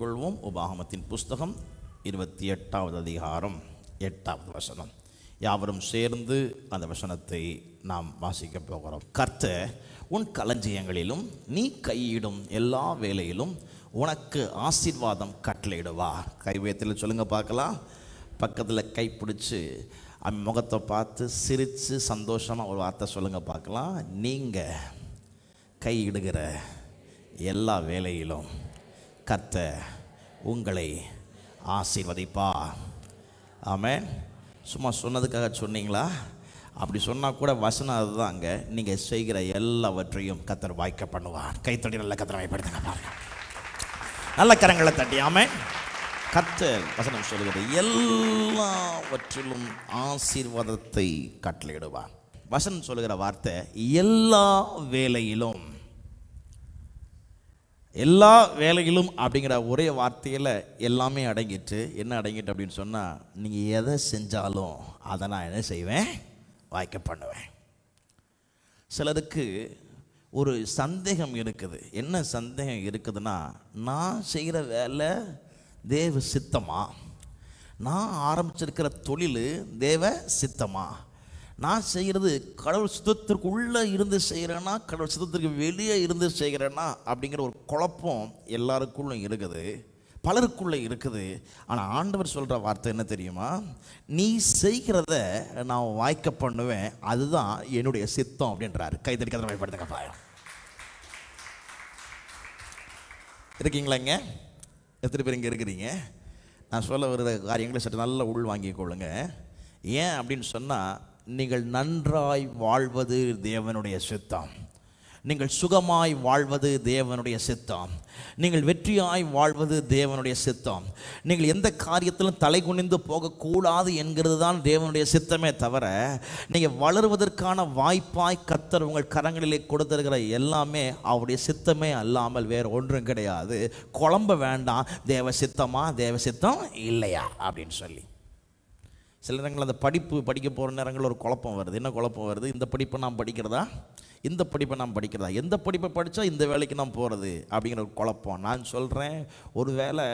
கொள்வோம் உபாகமத்தின் புஸ்தகம் இருபத்தி எட்டாவது அதிகாரம் எட்டாவது வசனம் யாவரும் சேர்ந்து அந்த வசனத்தை நாம் வாசிக்கப் போகிறோம் கர்த்த உன் களஞ்சியங்களிலும் நீ கையிடும் எல்லா வேலையிலும் உனக்கு ஆசீர்வாதம் கட்டளையிடுவார் கைவேத்தில் சொல்லுங்கள் பார்க்கலாம் பக்கத்தில் கைப்பிடிச்சு அவன் முகத்தை பார்த்து சிரித்து சந்தோஷமாக ஒரு வார்த்தை சொல்லுங்கள் பார்க்கலாம் நீங்கள் கையிடுகிற எல்லா வேலையிலும் கத்த உங்களை ஆசீர்வதிப்பா ஆமே சும்மா சொன்னதுக்காக சொன்னீங்களா அப்படி சொன்னால் கூட வசனம் அதுதான் அங்கே நீங்கள் செய்கிற எல்லாவற்றையும் கத்தர் வாய்க்க பண்ணுவார் கைத்தடி நல்ல கத்தரை வாய்ப்படுத்துங்க பாருங்க நல்ல கரங்களை ஆமே கத்த வசனம் சொல்கிறது எல்லாவற்றிலும் ஆசீர்வாதத்தை கட்டளையிடுவார் வசனம் சொல்லுகிற வார்த்தை எல்லா வேலையிலும் எல்லா வேலைகளும் அப்படிங்கிற ஒரே வார்த்தையில் எல்லாமே அடங்கிட்டு என்ன அடங்கிட்டு அப்படின்னு சொன்னால் நீங்கள் எதை செஞ்சாலும் அதை நான் என்ன செய்வேன் வாய்க்க பண்ணுவேன் சிலருக்கு ஒரு சந்தேகம் இருக்குது என்ன சந்தேகம் இருக்குதுன்னா நான் செய்கிற வேலை தேவ சித்தமா நான் ஆரம்பிச்சிருக்கிற தொழில் தேவ சித்தமாக நான் செய்கிறது கடவுள் சுத்தத்திற்குள்ளே இருந்து செய்கிறேன்னா கடவுள் சுத்தத்திற்கு வெளியே இருந்து செய்கிறேன்னா அப்படிங்கிற ஒரு குழப்பம் எல்லாருக்குள்ளும் இருக்குது பலருக்குள்ளே இருக்குது ஆனால் ஆண்டவர் சொல்கிற வார்த்தை என்ன தெரியுமா நீ செய்கிறத நான் வாய்க்க பண்ணுவேன் அதுதான் என்னுடைய சித்தம் அப்படின்றாரு கைத்தடி கதை பயன்படுத்துங்கப்பா இருக்கீங்களா இங்கே எத்தனை பேர் இங்கே இருக்கிறீங்க நான் சொல்ல வர்ற காரியங்களை சற்று நல்ல உள் வாங்கிக்கொள்ளுங்க ஏன் அப்படின்னு சொன்னால் நீங்கள் நன்றாய் வாழ்வது தேவனுடைய சித்தம் நீங்கள் சுகமாய் வாழ்வது தேவனுடைய சித்தம் நீங்கள் வெற்றியாய் வாழ்வது தேவனுடைய சித்தம் நீங்கள் எந்த காரியத்திலும் தலை குனிந்து போகக்கூடாது என்கிறது தான் தேவனுடைய சித்தமே தவிர நீங்கள் வளருவதற்கான வாய்ப்பாய் கத்தர் உங்கள் கரங்களிலே கொடுத்திருக்கிற எல்லாமே அவருடைய சித்தமே அல்லாமல் வேறு ஒன்றும் கிடையாது குழம்ப வேண்டாம் தேவ சித்தமா தேவ சித்தம் இல்லையா அப்படின்னு சொல்லி சில நேரங்களில் அந்த படிப்பு படிக்க போகிற நேரங்களில் ஒரு குழப்பம் வருது என்ன குழப்பம் வருது இந்த படிப்பை நாம் படிக்கிறதா இந்த படிப்பை நாம் படிக்கிறதா எந்த படிப்பை படித்தா இந்த வேலைக்கு நான் போகிறது அப்படிங்கிற ஒரு குழப்பம் நான் சொல்கிறேன் ஒரு வேலை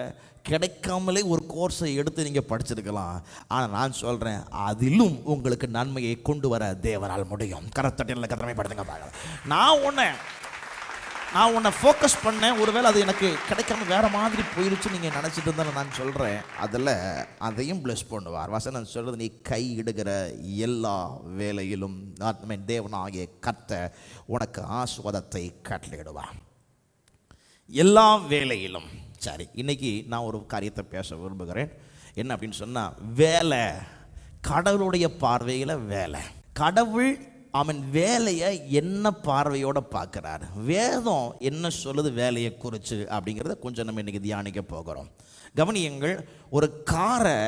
கிடைக்காமலே ஒரு கோர்ஸை எடுத்து நீங்கள் படிச்சிருக்கலாம் ஆனால் நான் சொல்கிறேன் அதிலும் உங்களுக்கு நன்மையை கொண்டு வர தேவரால் முடியும் கரத்தட்டியில் கடமைப்படுத்துங்க நான் ஒன்று நான் உன்னை ஃபோக்கஸ் பண்ணேன் ஒருவேளை அது எனக்கு கிடைக்காம வேற மாதிரி போயிருச்சு நீங்கள் நினச்சிட்டு இருந்தாலும் நான் சொல்கிறேன் அதில் அதையும் பிளஸ் பண்ணுவார் வசனம் சொல்கிறது நீ கை இடுகிற எல்லா வேலையிலும் தேவன் ஆகிய கத்த உனக்கு ஆஸ்வாதத்தை கட்டளையிடுவான் எல்லா வேலையிலும் சரி இன்றைக்கி நான் ஒரு காரியத்தை பேச விரும்புகிறேன் என்ன அப்படின்னு சொன்னால் வேலை கடவுளுடைய பார்வையில் வேலை கடவுள் அவன் வேலையை என்ன பார்வையோடு பார்க்குறாரு வேதம் என்ன சொல்லுது வேலையை குறித்து அப்படிங்கிறத கொஞ்சம் நம்ம இன்றைக்கி தியானிக்க போகிறோம் கவனியங்கள் ஒரு காரை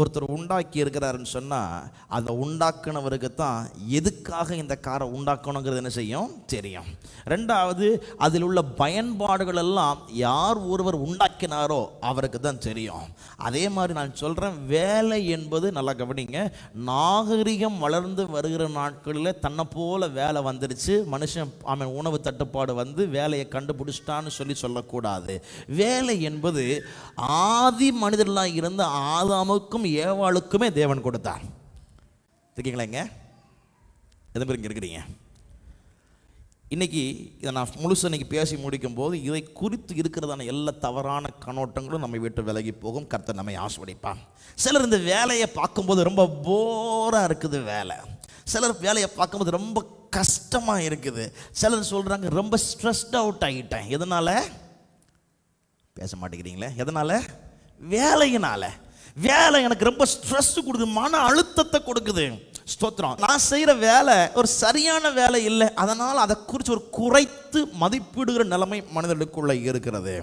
ஒருத்தர் உண்டாக்கி இருக்கிறாருன்னு சொன்னால் அதை உண்டாக்குனவருக்கு தான் எதுக்காக இந்த காரை உண்டாக்கணுங்கிறது என்ன செய்யும் தெரியும் ரெண்டாவது அதில் உள்ள பயன்பாடுகள் எல்லாம் யார் ஒருவர் உண்டாக்கினாரோ அவருக்கு தான் தெரியும் அதே மாதிரி நான் சொல்கிறேன் வேலை என்பது நல்லா கவனிங்க நாகரிகம் வளர்ந்து வருகிற நாட்களில் தன்னை போல வேலை வந்துடுச்சு மனுஷன் அவன் உணவு தட்டுப்பாடு வந்து வேலையை கண்டுபிடிச்சிட்டான்னு சொல்லி சொல்லக்கூடாது வேலை என்பது ஆதி மனிதர்களாக இருந்த ஆதாமுக்கும் ஏவாளுக்குமே தேவன் கொடுத்தார் இருக்கீங்களா இங்கே எத்தனை பேர் இங்கே இருக்கிறீங்க இன்றைக்கி இதை நான் முழுசு இன்றைக்கி பேசி முடிக்கும் போது இதை குறித்து இருக்கிறதான எல்லா தவறான கண்ணோட்டங்களும் நம்ம வீட்டு விலகி போகும் கர்த்தர் நம்மை ஆசீர்வதிப்பான் சிலர் இந்த வேலையை பார்க்கும்போது ரொம்ப போராக இருக்குது வேலை சிலர் வேலையை பார்க்கும்போது ரொம்ப கஷ்டமாக இருக்குது சிலர் சொல்கிறாங்க ரொம்ப ஸ்ட்ரெஸ்ட் அவுட் ஆகிட்டேன் எதனால் பேச மாட்டேங்கிறீங்களே எதனால் வேலையினால் வேலை எனக்கு ரொம்ப ஸ்ட்ரெஸ் கொடுக்குது மன அழுத்தத்தை கொடுக்குது ஸ்தோத்திரம் நான் செய்கிற வேலை ஒரு சரியான வேலை இல்லை அதனால் அதை குறித்து ஒரு குறைத்து மதிப்பிடுகிற நிலைமை மனிதர்களுக்குள்ளே இருக்கிறது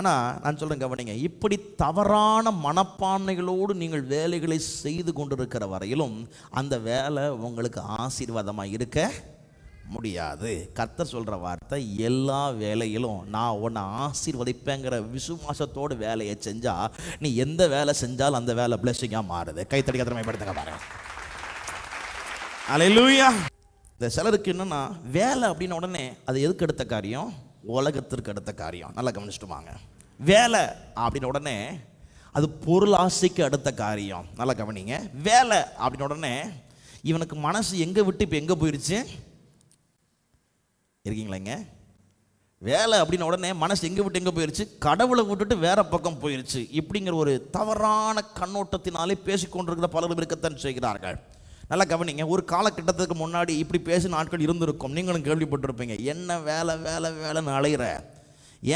ஆனால் நான் சொல்கிறேன் கவனிங்க இப்படி தவறான மனப்பான்மைகளோடு நீங்கள் வேலைகளை செய்து கொண்டிருக்கிற வரையிலும் அந்த வேலை உங்களுக்கு ஆசீர்வாதமாக இருக்க முடியாது கர்த்தர் சொல்கிற வார்த்தை எல்லா வேலையிலும் நான் உன்னை ஆசீர்வதிப்பேங்கிற விசுவாசத்தோடு வேலையை செஞ்சால் நீ எந்த வேலை செஞ்சாலும் அந்த வேலை பிளஸ்ஸிங்காக மாறுது கைத்தடி கத்திரமை பாரு பாருங்க அலையிலூயா இந்த சிலருக்கு என்னென்னா வேலை அப்படின்ன உடனே அது எதுக்கு எடுத்த காரியம் உலகத்திற்கு எடுத்த காரியம் நல்லா கவனிச்சுட்டு வாங்க வேலை அப்படின்ன உடனே அது பொருள் ஆசைக்கு அடுத்த காரியம் நல்லா கவனிங்க வேலை அப்படின்ன உடனே இவனுக்கு மனசு எங்கே விட்டு இப்போ எங்கே போயிடுச்சு இங்கே வேலை அப்படின்ன உடனே மனசு எங்கே விட்டு எங்கே போயிடுச்சு கடவுளை விட்டுட்டு வேற பக்கம் போயிருச்சு இப்படிங்கிற ஒரு தவறான கண்ணோட்டத்தினாலே பேசிக்கொண்டிருக்கிற பலரும் இருக்கத்தான் செய்கிறார்கள் நல்லா கவனிங்க ஒரு காலகட்டத்துக்கு முன்னாடி இப்படி பேசின ஆட்கள் இருந்திருக்கும் நீங்களும் கேள்விப்பட்டிருப்பீங்க என்ன வேலை வேலை வேலைன்னு அலையிற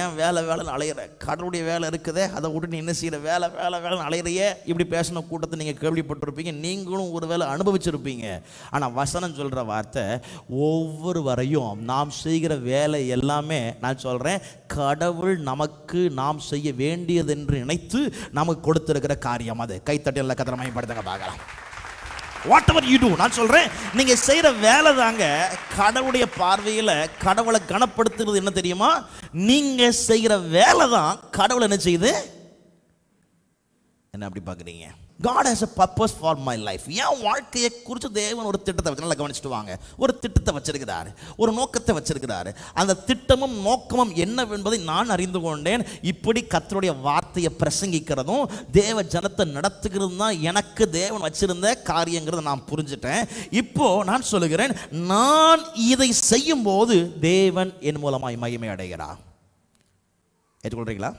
ஏன் வேலை வேலைன்னு அலையிற கடவுளுடைய வேலை இருக்குதே அதை விட்டு நீ என்ன செய்கிற வேலை வேலை வேலைன்னு அலையிறையே இப்படி பேசின கூட்டத்தை நீங்கள் கேள்விப்பட்டிருப்பீங்க நீங்களும் ஒரு வேலை அனுபவிச்சிருப்பீங்க ஆனால் வசனம் சொல்கிற வார்த்தை ஒவ்வொரு வரையும் நாம் செய்கிற வேலை எல்லாமே நான் சொல்கிறேன் கடவுள் நமக்கு நாம் செய்ய வேண்டியதென்று நினைத்து நமக்கு கொடுத்துருக்கிற காரியம் அது கைத்தட்டில் கத்திரமைப்படுத்துங்க பார்க்கலாம் வாட் எவர் யூ டூ நான் சொல்கிறேன் நீங்கள் செய்கிற வேலை தாங்க கடவுளுடைய பார்வையில் கடவுளை கனப்படுத்துறது என்ன தெரியுமா நீங்கள் செய்கிற வேலை தான் கடவுளை என்ன செய்யுது என்ன அப்படி பார்க்குறீங்க God has a purpose for my life என் வாழ்க்கையை குறித்து தேவன் ஒரு திட்டத்தை வச்சு நல்லா கவனிச்சுட்டு வாங்க ஒரு திட்டத்தை வச்சிருக்கிறாரு ஒரு நோக்கத்தை வச்சிருக்கிறாரு அந்த திட்டமும் நோக்கமும் என்னவென்பதை நான் அறிந்து கொண்டேன் இப்படி கத்தருடைய வார்த்தையை பிரசங்கிக்கிறதும் தேவ ஜனத்தை நடத்துகிறதும் தான் எனக்கு தேவன் வச்சிருந்த காரியங்கிறத நான் புரிஞ்சுட்டேன் இப்போ நான் சொல்லுகிறேன் நான் இதை செய்யும் போது தேவன் என் மூலமாய் மகிமை அடைகிறார் ஏற்றுக்கொள்றீங்களா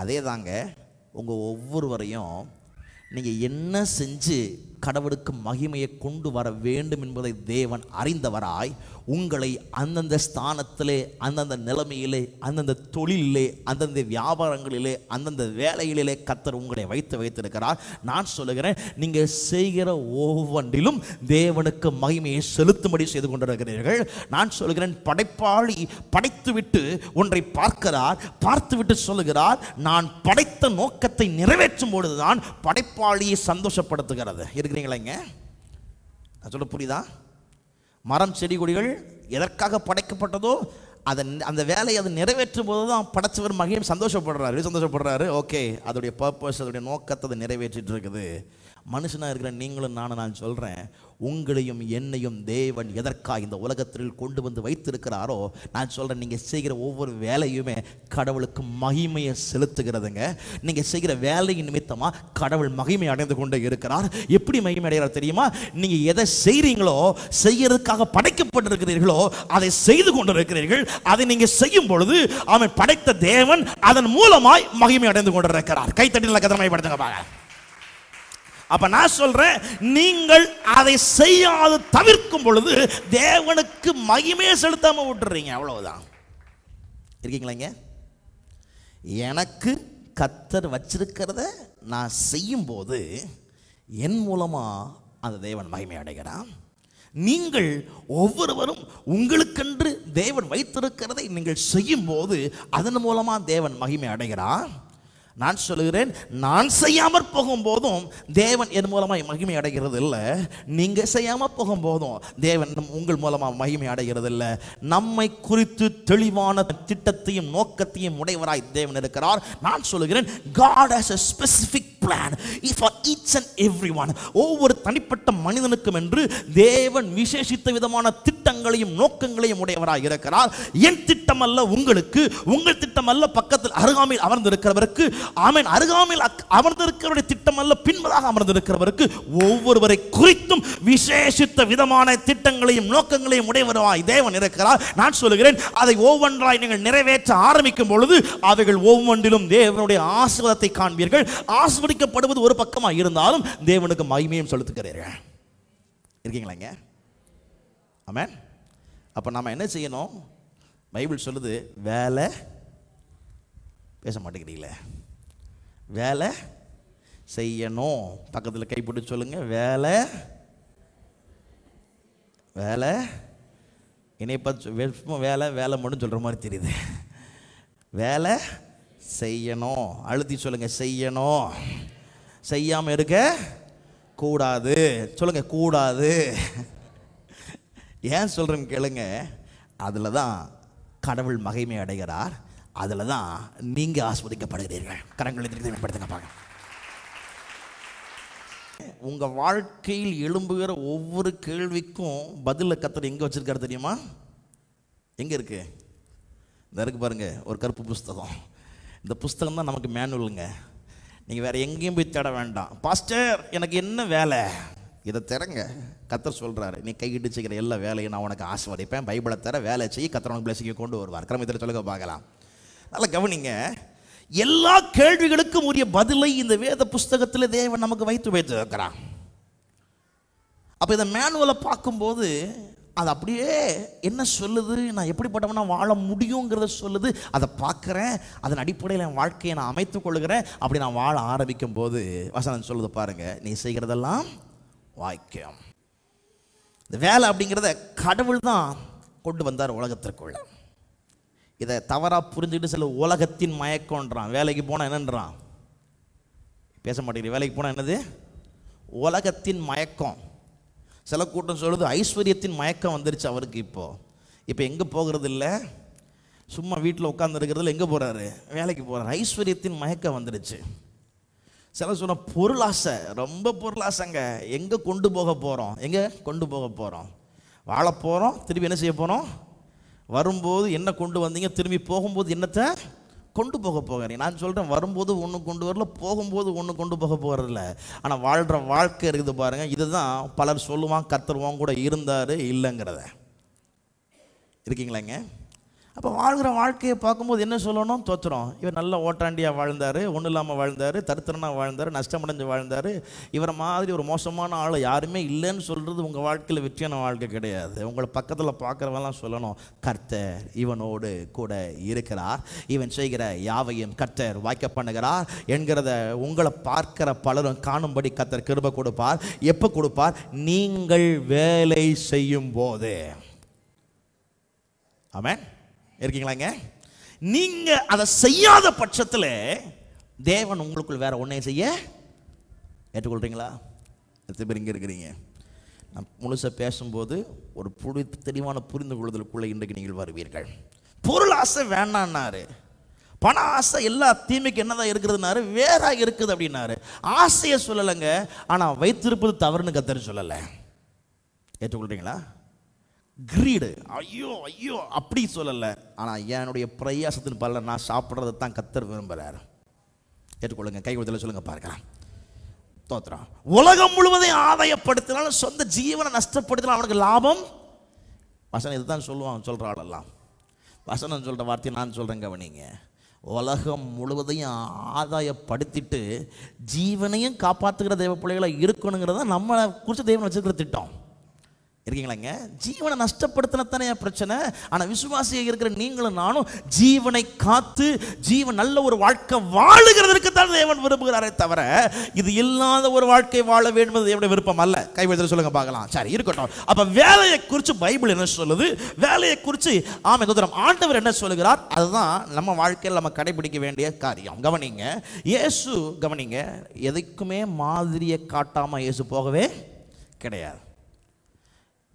அதே தாங்க உங்கள் ஒவ்வொருவரையும் நீங்கள் என்ன செஞ்சு கடவுளுக்கு மகிமையை கொண்டு வர வேண்டும் என்பதை தேவன் அறிந்தவராய் உங்களை அந்தந்த ஸ்தானத்திலே அந்தந்த நிலைமையிலே அந்தந்த தொழிலிலே அந்தந்த வியாபாரங்களிலே அந்தந்த வேலைகளிலே கத்தர் உங்களை வைத்து வைத்திருக்கிறார் நான் சொல்லுகிறேன் நீங்கள் செய்கிற ஒவ்வொன்றிலும் தேவனுக்கு மகிமையை செலுத்தும்படி செய்து கொண்டிருக்கிறீர்கள் நான் சொல்லுகிறேன் படைப்பாளி படைத்துவிட்டு ஒன்றை பார்க்கிறார் பார்த்துவிட்டு சொல்லுகிறார் நான் படைத்த நோக்கத்தை நிறைவேற்றும் பொழுதுதான் படைப்பாளியை சந்தோஷப்படுத்துகிறது இருக்கிறீங்களா நான் சொல்ல புரியுதா மரம் செடி கொடிகள் எதற்காக படைக்கப்பட்டதோ அதன் அந்த வேலையை அதை நிறைவேற்றும் போது தான் படைச்சவர் மகிழும் சந்தோஷப்படுறாரு சந்தோஷப்படுறாரு ஓகே அதோடைய பர்பஸ் அதோடைய நோக்கத்தை அதை நிறைவேற்றிட்டு இருக்குது மனுஷனாக இருக்கிற நீங்களும் நானும் நான் சொல்கிறேன் உங்களையும் என்னையும் தேவன் எதற்காக இந்த உலகத்தில் கொண்டு வந்து வைத்திருக்கிறாரோ நான் சொல்கிறேன் நீங்கள் செய்கிற ஒவ்வொரு வேலையுமே கடவுளுக்கு மகிமையை செலுத்துகிறதுங்க நீங்கள் செய்கிற வேலையின் நிமித்தமாக கடவுள் மகிமை அடைந்து கொண்டு இருக்கிறார் எப்படி மகிமை அடைகிறார் தெரியுமா நீங்கள் எதை செய்கிறீங்களோ செய்யறதுக்காக படைக்கப்பட்டிருக்கிறீர்களோ அதை செய்து கொண்டு இருக்கிறீர்கள் அதை நீங்கள் செய்யும் பொழுது அவன் படைத்த தேவன் அதன் மூலமாய் மகிமை அடைந்து கொண்டிருக்கிறார் கைத்தட்டில் கதமைப்படுத்துங்க பாருங்கள் அப்ப நான் சொல்றேன் நீங்கள் அதை செய்யாது தவிர்க்கும் பொழுது தேவனுக்கு மகிமையை செலுத்தாம விட்டுறீங்க அவ்வளவுதான் இருக்கீங்களா எனக்கு கத்தர் வச்சிருக்கிறத நான் செய்யும்போது என் மூலமாக அந்த தேவன் மகிமை அடைகிறான் நீங்கள் ஒவ்வொருவரும் உங்களுக்கென்று தேவன் வைத்திருக்கிறதை நீங்கள் செய்யும்போது அதன் மூலமாக தேவன் மகிமை அடைகிறான் நான் சொல்லுகிறேன் நான் செய்யாமற் போகும்போதும் தேவன் என் மூலமாக மகிமை அடைகிறது இல்லை நீங்கள் செய்யாமல் போகும்போதும் தேவன் உங்கள் மூலமாக மகிமை அடைகிறது இல்லை நம்மை குறித்து தெளிவான திட்டத்தையும் நோக்கத்தையும் உடையவராய் தேவன் இருக்கிறார் நான் சொல்லுகிறேன் God has a specific plan for each and every one ஒவ்வொரு தனிப்பட்ட மனிதனுக்கும் என்று தேவன் விசேஷித்த விதமான திட்டங்களையும் நோக்கங்களையும் உடையவராக இருக்கிறார் என் திட்டம் அல்ல உங்களுக்கு உங்கள் திட்டம் அல்ல பக்கத்தில் அருகாமையில் அமர்ந்திருக்கிறவருக்கு ஆமேன் அருகாமையில் அமர்ந்திருக்கிறவருடைய திட்டம் அல்ல பின்பதாக அமர்ந்திருக்கிறவருக்கு ஒவ்வொருவரை குறித்தும் விசேஷித்த விதமான திட்டங்களையும் நோக்கங்களையும் உடையவருவாய் தேவன் இருக்கிறார் நான் சொல்லுகிறேன் அதை ஒவ்வொன்றாய் நீங்கள் நிறைவேற்ற ஆரம்பிக்கும் பொழுது அவைகள் ஒவ்வொன்றிலும் தேவனுடைய ஆசீர்வாதத்தை காண்பீர்கள் ஆசிர்வதிக்கப்படுவது ஒரு பக்கமாக இருந்தாலும் தேவனுக்கு மகிமையும் செலுத்துகிறீர்கள் இருக்கீங்களாங்க ஆமேன் அப்போ நம்ம என்ன செய்யணும் பைபிள் சொல்லுது வேலை பேச மாட்டேங்கிறீங்களே வேலை செய்யணும் பக்கத்தில் கைப்பிட்டு சொல்லுங்கள் வேலை வேலை இணைப்பாக வெப்பம் வேலை வேலை மட்டும் சொல்கிற மாதிரி தெரியுது வேலை செய்யணும் அழுத்தி சொல்லுங்கள் செய்யணும் செய்யாமல் இருக்க கூடாது சொல்லுங்கள் கூடாது ஏன் சொல்கிறேன்னு கேளுங்க அதில் தான் கடவுள் மகிமை அடைகிறார் அதில் தான் நீங்கள் ஆஸ்வதிக்கப்படுகிறீர்கள் கரங்களை திருப்படுத்துங்க பார்க்க உங்கள் வாழ்க்கையில் எழும்புகிற ஒவ்வொரு கேள்விக்கும் பதிலில் கத்தர் எங்கே வச்சுருக்காரு தெரியுமா எங்கே இருக்குது இந்த இருக்கு பாருங்கள் ஒரு கருப்பு புஸ்தகம் இந்த புஸ்தகம் தான் நமக்கு மேனுவலுங்க நீங்கள் வேறு எங்கேயும் போய் தேட வேண்டாம் பாஸ்டர் எனக்கு என்ன வேலை இதை திறங்க கத்தர் சொல்கிறாரு நீ கையிட்டு செய்கிற எல்லா வேலையும் நான் உனக்கு ஆசைப்படைப்பேன் பைபிளை தர வேலை செய்ய கத்தர் உனக்கு பிளஸிங்க கொண்டு வருவார் கிரமத்தில் சொல்லுங்க பார்க்கலாம் நல்லா கவனிங்க எல்லா கேள்விகளுக்கும் உரிய பதிலை இந்த வேத புஸ்தகத்தில் தேவன் நமக்கு வைத்து வைத்து வைக்கிறான் அப்போ இந்த மேனுவலை பார்க்கும்போது அது அப்படியே என்ன சொல்லுது நான் எப்படிப்பட்டவனா வாழ முடியுங்கிறத சொல்லுது அதை பார்க்குறேன் அதன் அடிப்படையில் என் வாழ்க்கையை நான் அமைத்து கொள்கிறேன் அப்படி நான் வாழ ஆரம்பிக்கும் போது வசனம் சொல்லுது பாருங்கள் நீ செய்கிறதெல்லாம் வாக்கியம் இந்த வேலை அப்படிங்கிறத கடவுள் தான் கொண்டு வந்தார் உலகத்திற்குள்ள இதை தவறாக புரிஞ்சுக்கிட்டு சில உலகத்தின் மயக்கம்ன்றான் வேலைக்கு போனால் என்னன்றான் பேச மாட்டேங்கிற வேலைக்கு போனால் என்னது உலகத்தின் மயக்கம் சில கூட்டம் சொல்லுது ஐஸ்வர்யத்தின் மயக்கம் வந்துருச்சு அவருக்கு இப்போது இப்போ எங்கே போகிறது இல்லை சும்மா வீட்டில் உட்காந்துருக்கிறதுல எங்கே போகிறாரு வேலைக்கு போகிறாரு ஐஸ்வர்யத்தின் மயக்கம் வந்துருச்சு சில சொன்ன பொருளாசை ரொம்ப பொருளாசைங்க எங்கே கொண்டு போக போகிறோம் எங்கே கொண்டு போக போகிறோம் வாழ போகிறோம் திருப்பி என்ன செய்ய போகிறோம் வரும்போது என்ன கொண்டு வந்தீங்க திரும்பி போகும்போது என்னத்தை கொண்டு போக போகிறேன் நான் சொல்கிறேன் வரும்போது ஒன்று கொண்டு வரல போகும்போது ஒன்று கொண்டு போக போகிறதில்ல ஆனால் வாழ்கிற வாழ்க்கை இருக்குது பாருங்கள் இதுதான் பலர் சொல்லுவான் கத்துருவான் கூட இருந்தார் இல்லைங்கிறத இருக்கீங்களாங்க அப்போ வாழ்கிற வாழ்க்கையை பார்க்கும்போது என்ன சொல்லணும் தோற்றுறோம் இவர் நல்ல ஓட்டாண்டியாக வாழ்ந்தார் ஒன்றும் இல்லாமல் வாழ்ந்தார் தருத்திரனாக வாழ்ந்தார் நஷ்டமடைஞ்சு வாழ்ந்தார் இவரை மாதிரி ஒரு மோசமான ஆள் யாருமே இல்லைன்னு சொல்கிறது உங்கள் வாழ்க்கையில் வெற்றியான வாழ்க்கை கிடையாது உங்களை பக்கத்தில் பார்க்குறவெல்லாம் சொல்லணும் கர்த்தர் இவனோடு கூட இருக்கிறார் இவன் செய்கிற யாவையும் கர்த்தர் வாய்க்க பண்ணுகிறார் என்கிறத உங்களை பார்க்குற பலரும் காணும்படி கர்த்தர் கிருப கொடுப்பார் எப்போ கொடுப்பார் நீங்கள் வேலை செய்யும் போது ஆமாம் இருக்கீங்களாங்க நீங்கள் அதை செய்யாத பட்சத்தில் தேவன் உங்களுக்குள் வேற ஒன்றையும் செய்ய ஏற்றுக்கொள்கிறீங்களா எத்தனை பேர் இங்கே இருக்கிறீங்க நான் முழுசாக பேசும்போது ஒரு புடி தெளிவான புரிந்து கொள்ளுதலுக்குள்ளே இன்றைக்கு நீங்கள் வருவீர்கள் பொருள் ஆசை வேண்டான்னாரு பண ஆசை எல்லா தீமைக்கு என்னதான் இருக்கிறதுனாரு வேற இருக்குது அப்படின்னாரு ஆசையை சொல்லலைங்க ஆனால் வைத்திருப்பது தவறுன்னு கத்தர் சொல்லலை ஏற்றுக்கொள்றீங்களா கிரீடு ஐயோ ஐயோ அப்படி சொல்லலை ஆனால் என்னுடைய பிரயாசத்தின் பல நான் சாப்பிட்றதை தான் கத்தர் விரும்புகிறார் ஏற்றுக்கொள்ளுங்க கை கொடுத்துல சொல்லுங்கள் பார்க்கலாம் தோத்திரம் உலகம் முழுவதையும் ஆதாயப்படுத்தினாலும் சொந்த ஜீவனை நஷ்டப்படுத்தினாலும் அவனுக்கு லாபம் வசனம் இதுதான் சொல்லுவான் சொல்கிற ஆளெல்லாம் வசனம் சொல்கிற வார்த்தையை நான் சொல்கிறேன் கவனிங்க உலகம் முழுவதையும் ஆதாயப்படுத்திட்டு ஜீவனையும் காப்பாற்றுகிற தெய்வ பிள்ளைகளாக இருக்கணுங்கிறத நம்ம குறித்து தெய்வம் வச்சுருக்கிற திட்டம் இருக்கீங்களாங்க ஜீவனை நஷ்டப்படுத்தினத்தானே பிரச்சனை ஆனால் விசுவாசியாக இருக்கிற நீங்களும் நானும் ஜீவனை காத்து ஜீவன் நல்ல ஒரு வாழ்க்கை வாழுகிறதற்கு தான் தேவன் விரும்புகிறாரே தவிர இது இல்லாத ஒரு வாழ்க்கை வாழ வேண்டும் தேவனுடைய விருப்பம் அல்ல கைவிடுதல் சொல்லுங்க பார்க்கலாம் சரி இருக்கட்டும் அப்போ வேலையை குறித்து பைபிள் என்ன சொல்லுது வேலையை குறித்து ஆமை தோதரம் ஆண்டவர் என்ன சொல்லுகிறார் அதுதான் நம்ம வாழ்க்கையில் நம்ம கடைபிடிக்க வேண்டிய காரியம் கவனிங்க இயேசு கவனிங்க எதைக்குமே மாதிரியை காட்டாமல் இயேசு போகவே கிடையாது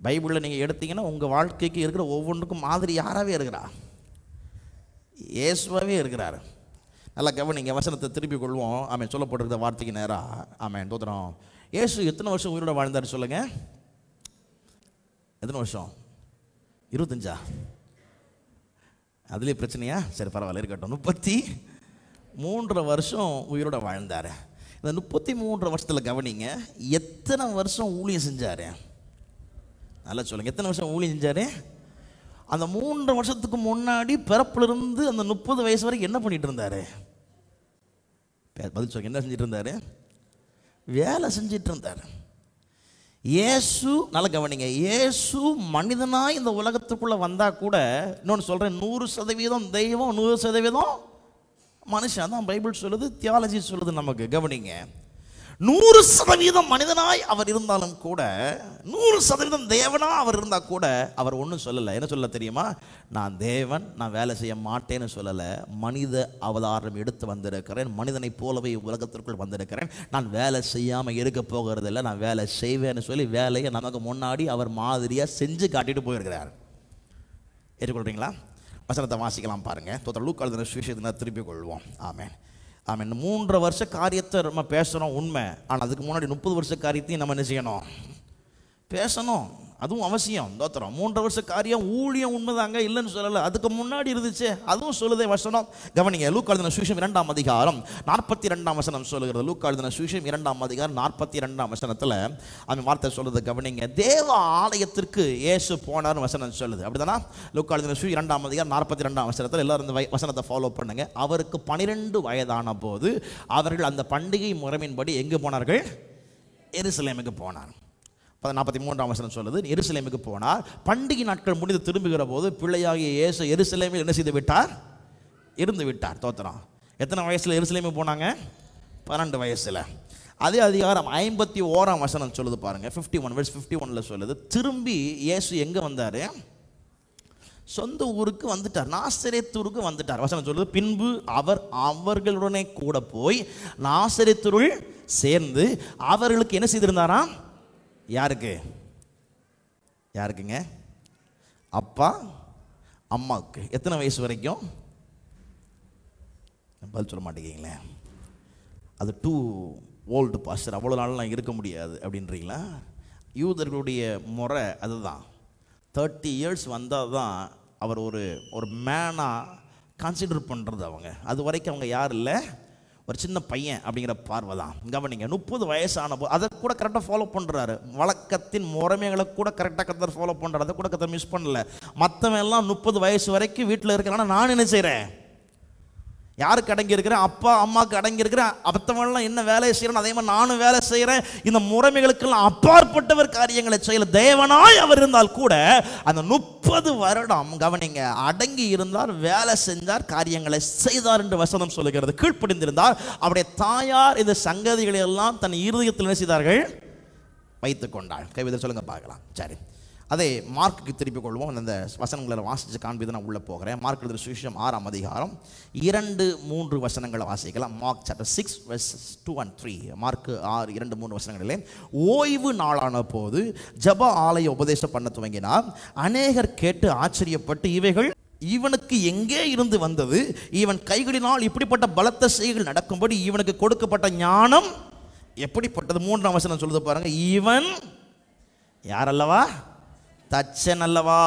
பைபிளில் நீங்கள் எடுத்தீங்கன்னா உங்கள் வாழ்க்கைக்கு இருக்கிற ஒவ்வொன்றுக்கும் மாதிரி யாராகவே இருக்கிறா இயேசுவாகவே இருக்கிறார் நல்லா கவனிங்க வசனத்தை திருப்பி கொள்வோம் ஆமாம் சொல்லப்பட்டிருக்கிற வார்த்தைக்கு நேராக ஆமாம் தோத்திரம் ஏசு எத்தனை வருஷம் உயிரோட வாழ்ந்தார் சொல்லுங்கள் எத்தனை வருஷம் இருபத்தஞ்சா அதுலேயே பிரச்சனையா சரி பரவாயில்ல இருக்கட்டும் முப்பத்தி மூன்று வருஷம் உயிரோட வாழ்ந்தார் இந்த முப்பத்தி மூன்று வருஷத்தில் கவனிங்க எத்தனை வருஷம் ஊழியம் செஞ்சார் நல்லா சொல்லுங்கள் எத்தனை வருஷம் ஊழியம் செஞ்சார் அந்த மூன்று வருஷத்துக்கு முன்னாடி பிறப்புலேருந்து அந்த முப்பது வயசு வரைக்கும் என்ன பண்ணிகிட்டு இருந்தார் பதில் சொல்லுங்க என்ன செஞ்சிட்டு இருந்தார் வேலை செஞ்சிட்டு இருந்தார் இயேசு நல்லா கவனிங்க இயேசு மனிதனாக இந்த உலகத்துக்குள்ளே வந்தால் கூட இன்னொன்று சொல்கிறேன் நூறு சதவீதம் தெய்வம் நூறு சதவீதம் மனுஷன் தான் பைபிள் சொல்லுது தியாலஜி சொல்லுது நமக்கு கவனிங்க நூறு சதவீதம் மனிதனாய் அவர் இருந்தாலும் கூட நூறு சதவீதம் தேவனாக அவர் இருந்தால் கூட அவர் ஒன்றும் சொல்லலை என்ன சொல்ல தெரியுமா நான் தேவன் நான் வேலை செய்ய மாட்டேன்னு சொல்லலை மனித அவதாரம் எடுத்து வந்திருக்கிறேன் மனிதனை போலவே உலகத்திற்குள் வந்திருக்கிறேன் நான் வேலை செய்யாமல் இருக்க போகிறதில்ல நான் வேலை செய்வேன்னு சொல்லி வேலையை நமக்கு முன்னாடி அவர் மாதிரியாக செஞ்சு காட்டிட்டு போயிருக்கிறார் ஏற்றுக்கொள்கிறீங்களா வசனத்தை வாசிக்கலாம் பாருங்கள் தோத்தர் லூக்கால் திருப்பிக் கொள்வோம் ஆமேன் ஆமாம் இந்த மூன்றரை வருஷ காரியத்தை நம்ம பேசுகிறோம் உண்மை ஆனால் அதுக்கு முன்னாடி முப்பது வருஷ காரியத்தையும் நம்ம என்ன செய்யணும் பேசணும் அதுவும் அவசியம் தோத்திரம் மூன்று வருஷ காரியம் ஊழியம் உண்மைதாங்க இல்லைன்னு சொல்லலை அதுக்கு முன்னாடி இருந்துச்சு அதுவும் சொல்லுதே வசனம் கவனிங்க லூக்காழுதின சுவிஷம் இரண்டாம் அதிகாரம் நாற்பத்தி ரெண்டாம் வசனம் சொல்லுகிறது லூக்காழுதின சுவிஷம் இரண்டாம் அதிகாரம் நாற்பத்தி ரெண்டாம் வசனத்தில் அவன் வார்த்தை சொல்லுது கவனிங்க தேவ ஆலயத்திற்கு ஏசு போனார் வசனம் சொல்லுது அப்படிதானா லூக்காழுதின சுவி இரண்டாம் அதிகாரம் நாற்பத்தி ரெண்டாம் வசனத்தில் எல்லாரும் இந்த வசனத்தை ஃபாலோ பண்ணுங்க அவருக்கு பனிரெண்டு வயதான போது அவர்கள் அந்த பண்டிகை முறையின்படி எங்கே போனார்கள் எருசலேமுக்கு போனார் நாற்பத்தி மூன்றாம் வசனம் சொல்லுது எருசலேமுக்கு போனார் பண்டிகை நாட்கள் முடிந்து திரும்புகிற போது பிள்ளையாகிய இயேசு எருசலேமில் என்ன செய்து விட்டார் இருந்து விட்டார் தோத்திரம் எத்தனை வயசில் எருசலேமுக்கு போனாங்க பன்னெண்டு வயசில் அதே அதிகாரம் ஐம்பத்தி ஓராம் வசனம் சொல்லுது பாருங்கள் ஃபிஃப்டி ஒன் வயசு ஃபிஃப்டி ஒனில் சொல்லுது திரும்பி இயேசு எங்கே வந்தார் சொந்த ஊருக்கு வந்துட்டார் நாசரேத்தூருக்கு வந்துட்டார் வசனம் சொல்லுது பின்பு அவர் அவர்களுடனே கூட போய் நாசரேத்தூருள் சேர்ந்து அவர்களுக்கு என்ன செய்திருந்தாராம் யாருக்கு யாருக்குங்க அப்பா அம்மாவுக்கு எத்தனை வயசு வரைக்கும் பதில் சொல்ல மாட்டேங்கிங்களே அது டூ ஓல்டு பாஸ்டர் அவ்வளோ நாள் இருக்க முடியாது அப்படின்றீங்களா யூதர்களுடைய முறை அதுதான் தேர்ட்டி இயர்ஸ் வந்தால் தான் அவர் ஒரு ஒரு மேனாக கன்சிடர் பண்ணுறது அவங்க அது வரைக்கும் அவங்க யார் இல்லை ஒரு சின்ன பையன் அப்படிங்கிற பார்வை தான் கவனிங்க முப்பது வயசான போது அதை கூட கரெக்டாக ஃபாலோ பண்ணுறாரு வழக்கத்தின் முறைமைகளை கூட கரெக்டாக கத்தர் ஃபாலோ பண்ணுறாரு அதை கூட கத்தர் மிஸ் பண்ணல மற்றவன் எல்லாம் முப்பது வயசு வரைக்கும் வீட்டில் இருக்கிறான்னா நான் என்ன செய்கிறேன் யாருக்கு அடங்கியிருக்கிறேன் அப்பா அம்மாவுக்கு அடங்கியிருக்கிறேன் அப்பத்தவன்லாம் என்ன வேலையை செய்கிறேன் அதே மாதிரி நானும் வேலை செய்கிறேன் இந்த முறைமைகளுக்கெல்லாம் அப்பாற்பட்டவர் காரியங்களை செய்யல தேவனாய் அவர் இருந்தால் கூட அந்த முப்பது வருடம் கவனிங்க அடங்கி இருந்தார் வேலை செஞ்சார் காரியங்களை செய்தார் என்று வசனம் சொல்லுகிறது கீழ்ப்படிந்திருந்தார் அவருடைய தாயார் இந்த சங்கதிகளை எல்லாம் தன் இருதயத்தில் என்ன செய்தார்கள் வைத்துக் கொண்டாள் கைவிதர் சொல்லுங்க பார்க்கலாம் சரி அதை மார்க்குக்கு திருப்பிக் கொள்வோம் அந்த வசனங்களை வாசித்து காண்பித்து நான் உள்ளே போகிறேன் மார்க் எழுதுகிற சுவிசேஷம் ஆறாம் அதிகாரம் இரண்டு மூன்று வசனங்களை வாசிக்கலாம் Mark chapter six verse two and three Mark ஆறு இரண்டு மூன்று வசனங்களிலே ஓய்வு நாளான போது ஜப ஆலய உபதேசம் பண்ண துவங்கினார் அநேகர் கேட்டு ஆச்சரியப்பட்டு இவைகள் இவனுக்கு எங்கே இருந்து வந்தது இவன் கைகளினால் இப்படிப்பட்ட பலத்த செய்கள் நடக்கும்படி இவனுக்கு கொடுக்கப்பட்ட ஞானம் எப்படிப்பட்டது மூன்றாம் வசனம் சொல்லுது பாருங்க இவன் யாரல்லவா தச்சன் அல்லவா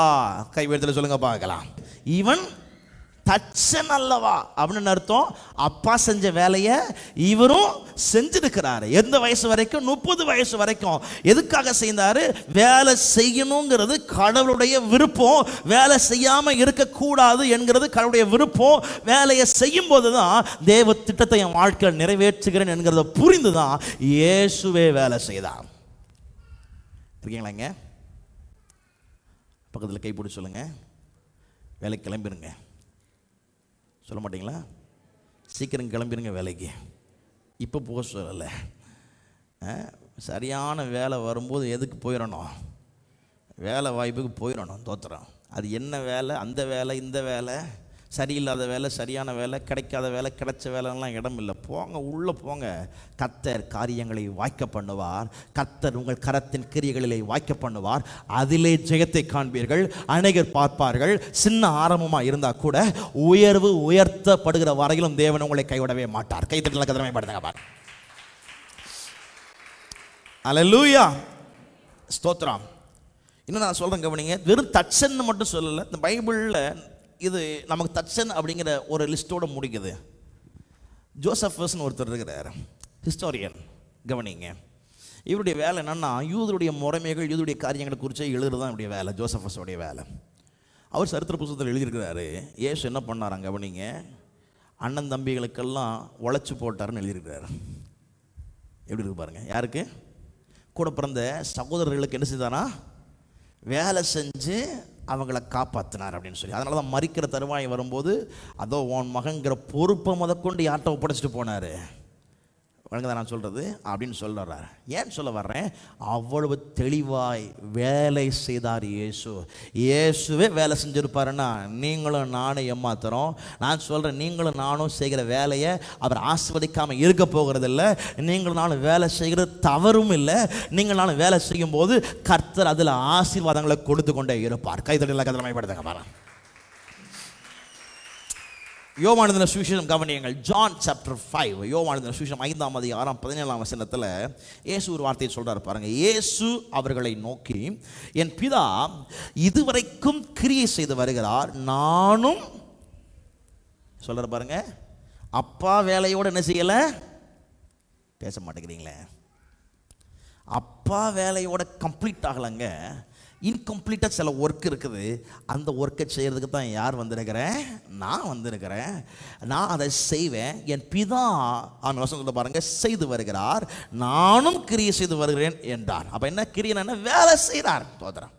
கைவெடுத்துல சொல்லுங்க பார்க்கலாம் இவன் தச்சன் அல்லவா அப்படின்னு அர்த்தம் அப்பா செஞ்ச வேலையை இவரும் செஞ்சிருக்கிறாரு எந்த வயசு வரைக்கும் முப்பது வயசு வரைக்கும் எதுக்காக செய்தாரு வேலை செய்யணுங்கிறது கடவுளுடைய விருப்பம் வேலை செய்யாமல் இருக்கக்கூடாது என்கிறது கடவுளுடைய விருப்பம் வேலையை செய்யும் போது தான் தேவ திட்டத்தை என் வாழ்க்கையில் நிறைவேற்றுகிறேன் என்கிறத புரிந்து தான் இயேசுவே வேலை செய்தான் இருக்கீங்களாங்க பக்கத்தில் கை சொல்லுங்க சொல்லுங்கள் வேலைக்கு கிளம்பிடுங்க சொல்ல மாட்டிங்களா சீக்கிரம் கிளம்பிடுங்க வேலைக்கு இப்போ போக சொல்லலை சரியான வேலை வரும்போது எதுக்கு போயிடணும் வேலை வாய்ப்புக்கு போயிடணும் தோத்துறோம் அது என்ன வேலை அந்த வேலை இந்த வேலை சரியில்லாத வேலை சரியான வேலை கிடைக்காத வேலை கிடைச்ச வேலைலாம் இடம் இல்லை போங்க உள்ளே போங்க கத்தர் காரியங்களை வாய்க்க பண்ணுவார் கத்தர் உங்கள் கரத்தின் கிரியைகளிலே வாய்க்க பண்ணுவார் அதிலே ஜெயத்தை காண்பீர்கள் அநேகர் பார்ப்பார்கள் சின்ன ஆரம்பமாக இருந்தால் கூட உயர்வு உயர்த்தப்படுகிற வரையிலும் தேவன் உங்களை கைவிடவே மாட்டார் கைத்தட்டல கதிரமே படுத்துங்க பார் அலலூயா ஸ்தோத்ரா இன்னும் நான் சொல்கிறேன் கவனிங்க வெறும் தட்சன்னு மட்டும் சொல்லலை இந்த பைபிளில் இது நமக்கு தச்சன் அப்படிங்கிற ஒரு லிஸ்ட்டோடு முடிக்குது ஜோசஃபர்ஸ்னு ஒருத்தர் இருக்கிறார் ஹிஸ்டோரியன் கவனிங்க இவருடைய வேலை என்னென்னா யூதருடைய முறைமைகள் யூதருடைய காரியங்களை குறித்து எழுதுறது தான் இவருடைய வேலை ஜோசஃபஸோடைய வேலை அவர் சரித்திர புஸ்தகத்தில் எழுதியிருக்கிறாரு ஏசு என்ன பண்ணாராங்க கவனிங்க அண்ணன் தம்பிகளுக்கெல்லாம் உழைச்சி போட்டார்னு எழுதியிருக்கிறார் எப்படி இருக்கு பாருங்கள் யாருக்கு கூட பிறந்த சகோதரர்களுக்கு என்ன செய்தாரா வேலை செஞ்சு அவங்கள காப்பாற்றினார் அப்படின்னு சொல்லி அதனால தான் மறிக்கிற தருவாய் வரும்போது அதோ உன் மகங்கிற பொறுப்பை முதற்கொண்டு யார்கிட்ட ஒப்படைச்சிட்டு போனார் வணக்கம் நான் சொல்கிறது அப்படின்னு சொல்ல வர்றார் ஏன் சொல்ல வர்றேன் அவ்வளவு தெளிவாய் வேலை செய்தார் இயேசு இயேசுவே வேலை செஞ்சுருப்பாருன்னா நீங்களும் நானும் ஏமாத்துறோம் நான் சொல்கிறேன் நீங்களும் நானும் செய்கிற வேலையை அவர் ஆஸ்வதிக்காமல் இருக்க போகிறதில்ல நீங்களும் நானும் வேலை செய்கிறது தவறும் இல்லை நீங்கள் நானும் வேலை செய்யும்போது கர்த்தர் அதில் ஆசீர்வாதங்களை கொடுத்து கொண்டே இருப்பார் கைத்தடியில் கதிரமைப்படுத்துங்க பாருங்கள் யோவானதின சுவிசேஷம் கவனியங்கள் ஜான் சாப்டர் ஃபைவ் யோவானதின சுவிசேஷம் ஐந்தாம் அதிகாரம் ஆறாம் பதினேழாம் வசனத்தில் இயேசு ஒரு வார்த்தையை சொல்கிறார் பாருங்கள் இயேசு அவர்களை நோக்கி என் பிதா இதுவரைக்கும் கிரியை செய்து வருகிறார் நானும் சொல்கிற பாருங்க அப்பா வேலையோடு என்ன செய்யலை பேச மாட்டேங்கிறீங்களே அப்பா வேலையோட கம்ப்ளீட் ஆகலைங்க இன்கம்ப்ளீட்டாக சில ஒர்க் இருக்குது அந்த ஒர்க்கை செய்கிறதுக்கு தான் யார் வந்திருக்கிறேன் நான் வந்திருக்கிறேன் நான் அதை செய்வேன் என் பிதா அவன் வசனத்தில் பாருங்கள் செய்து வருகிறார் நானும் கிரியை செய்து வருகிறேன் என்றார் அப்போ என்ன கிரியனா வேலை செய்கிறார் தோதரா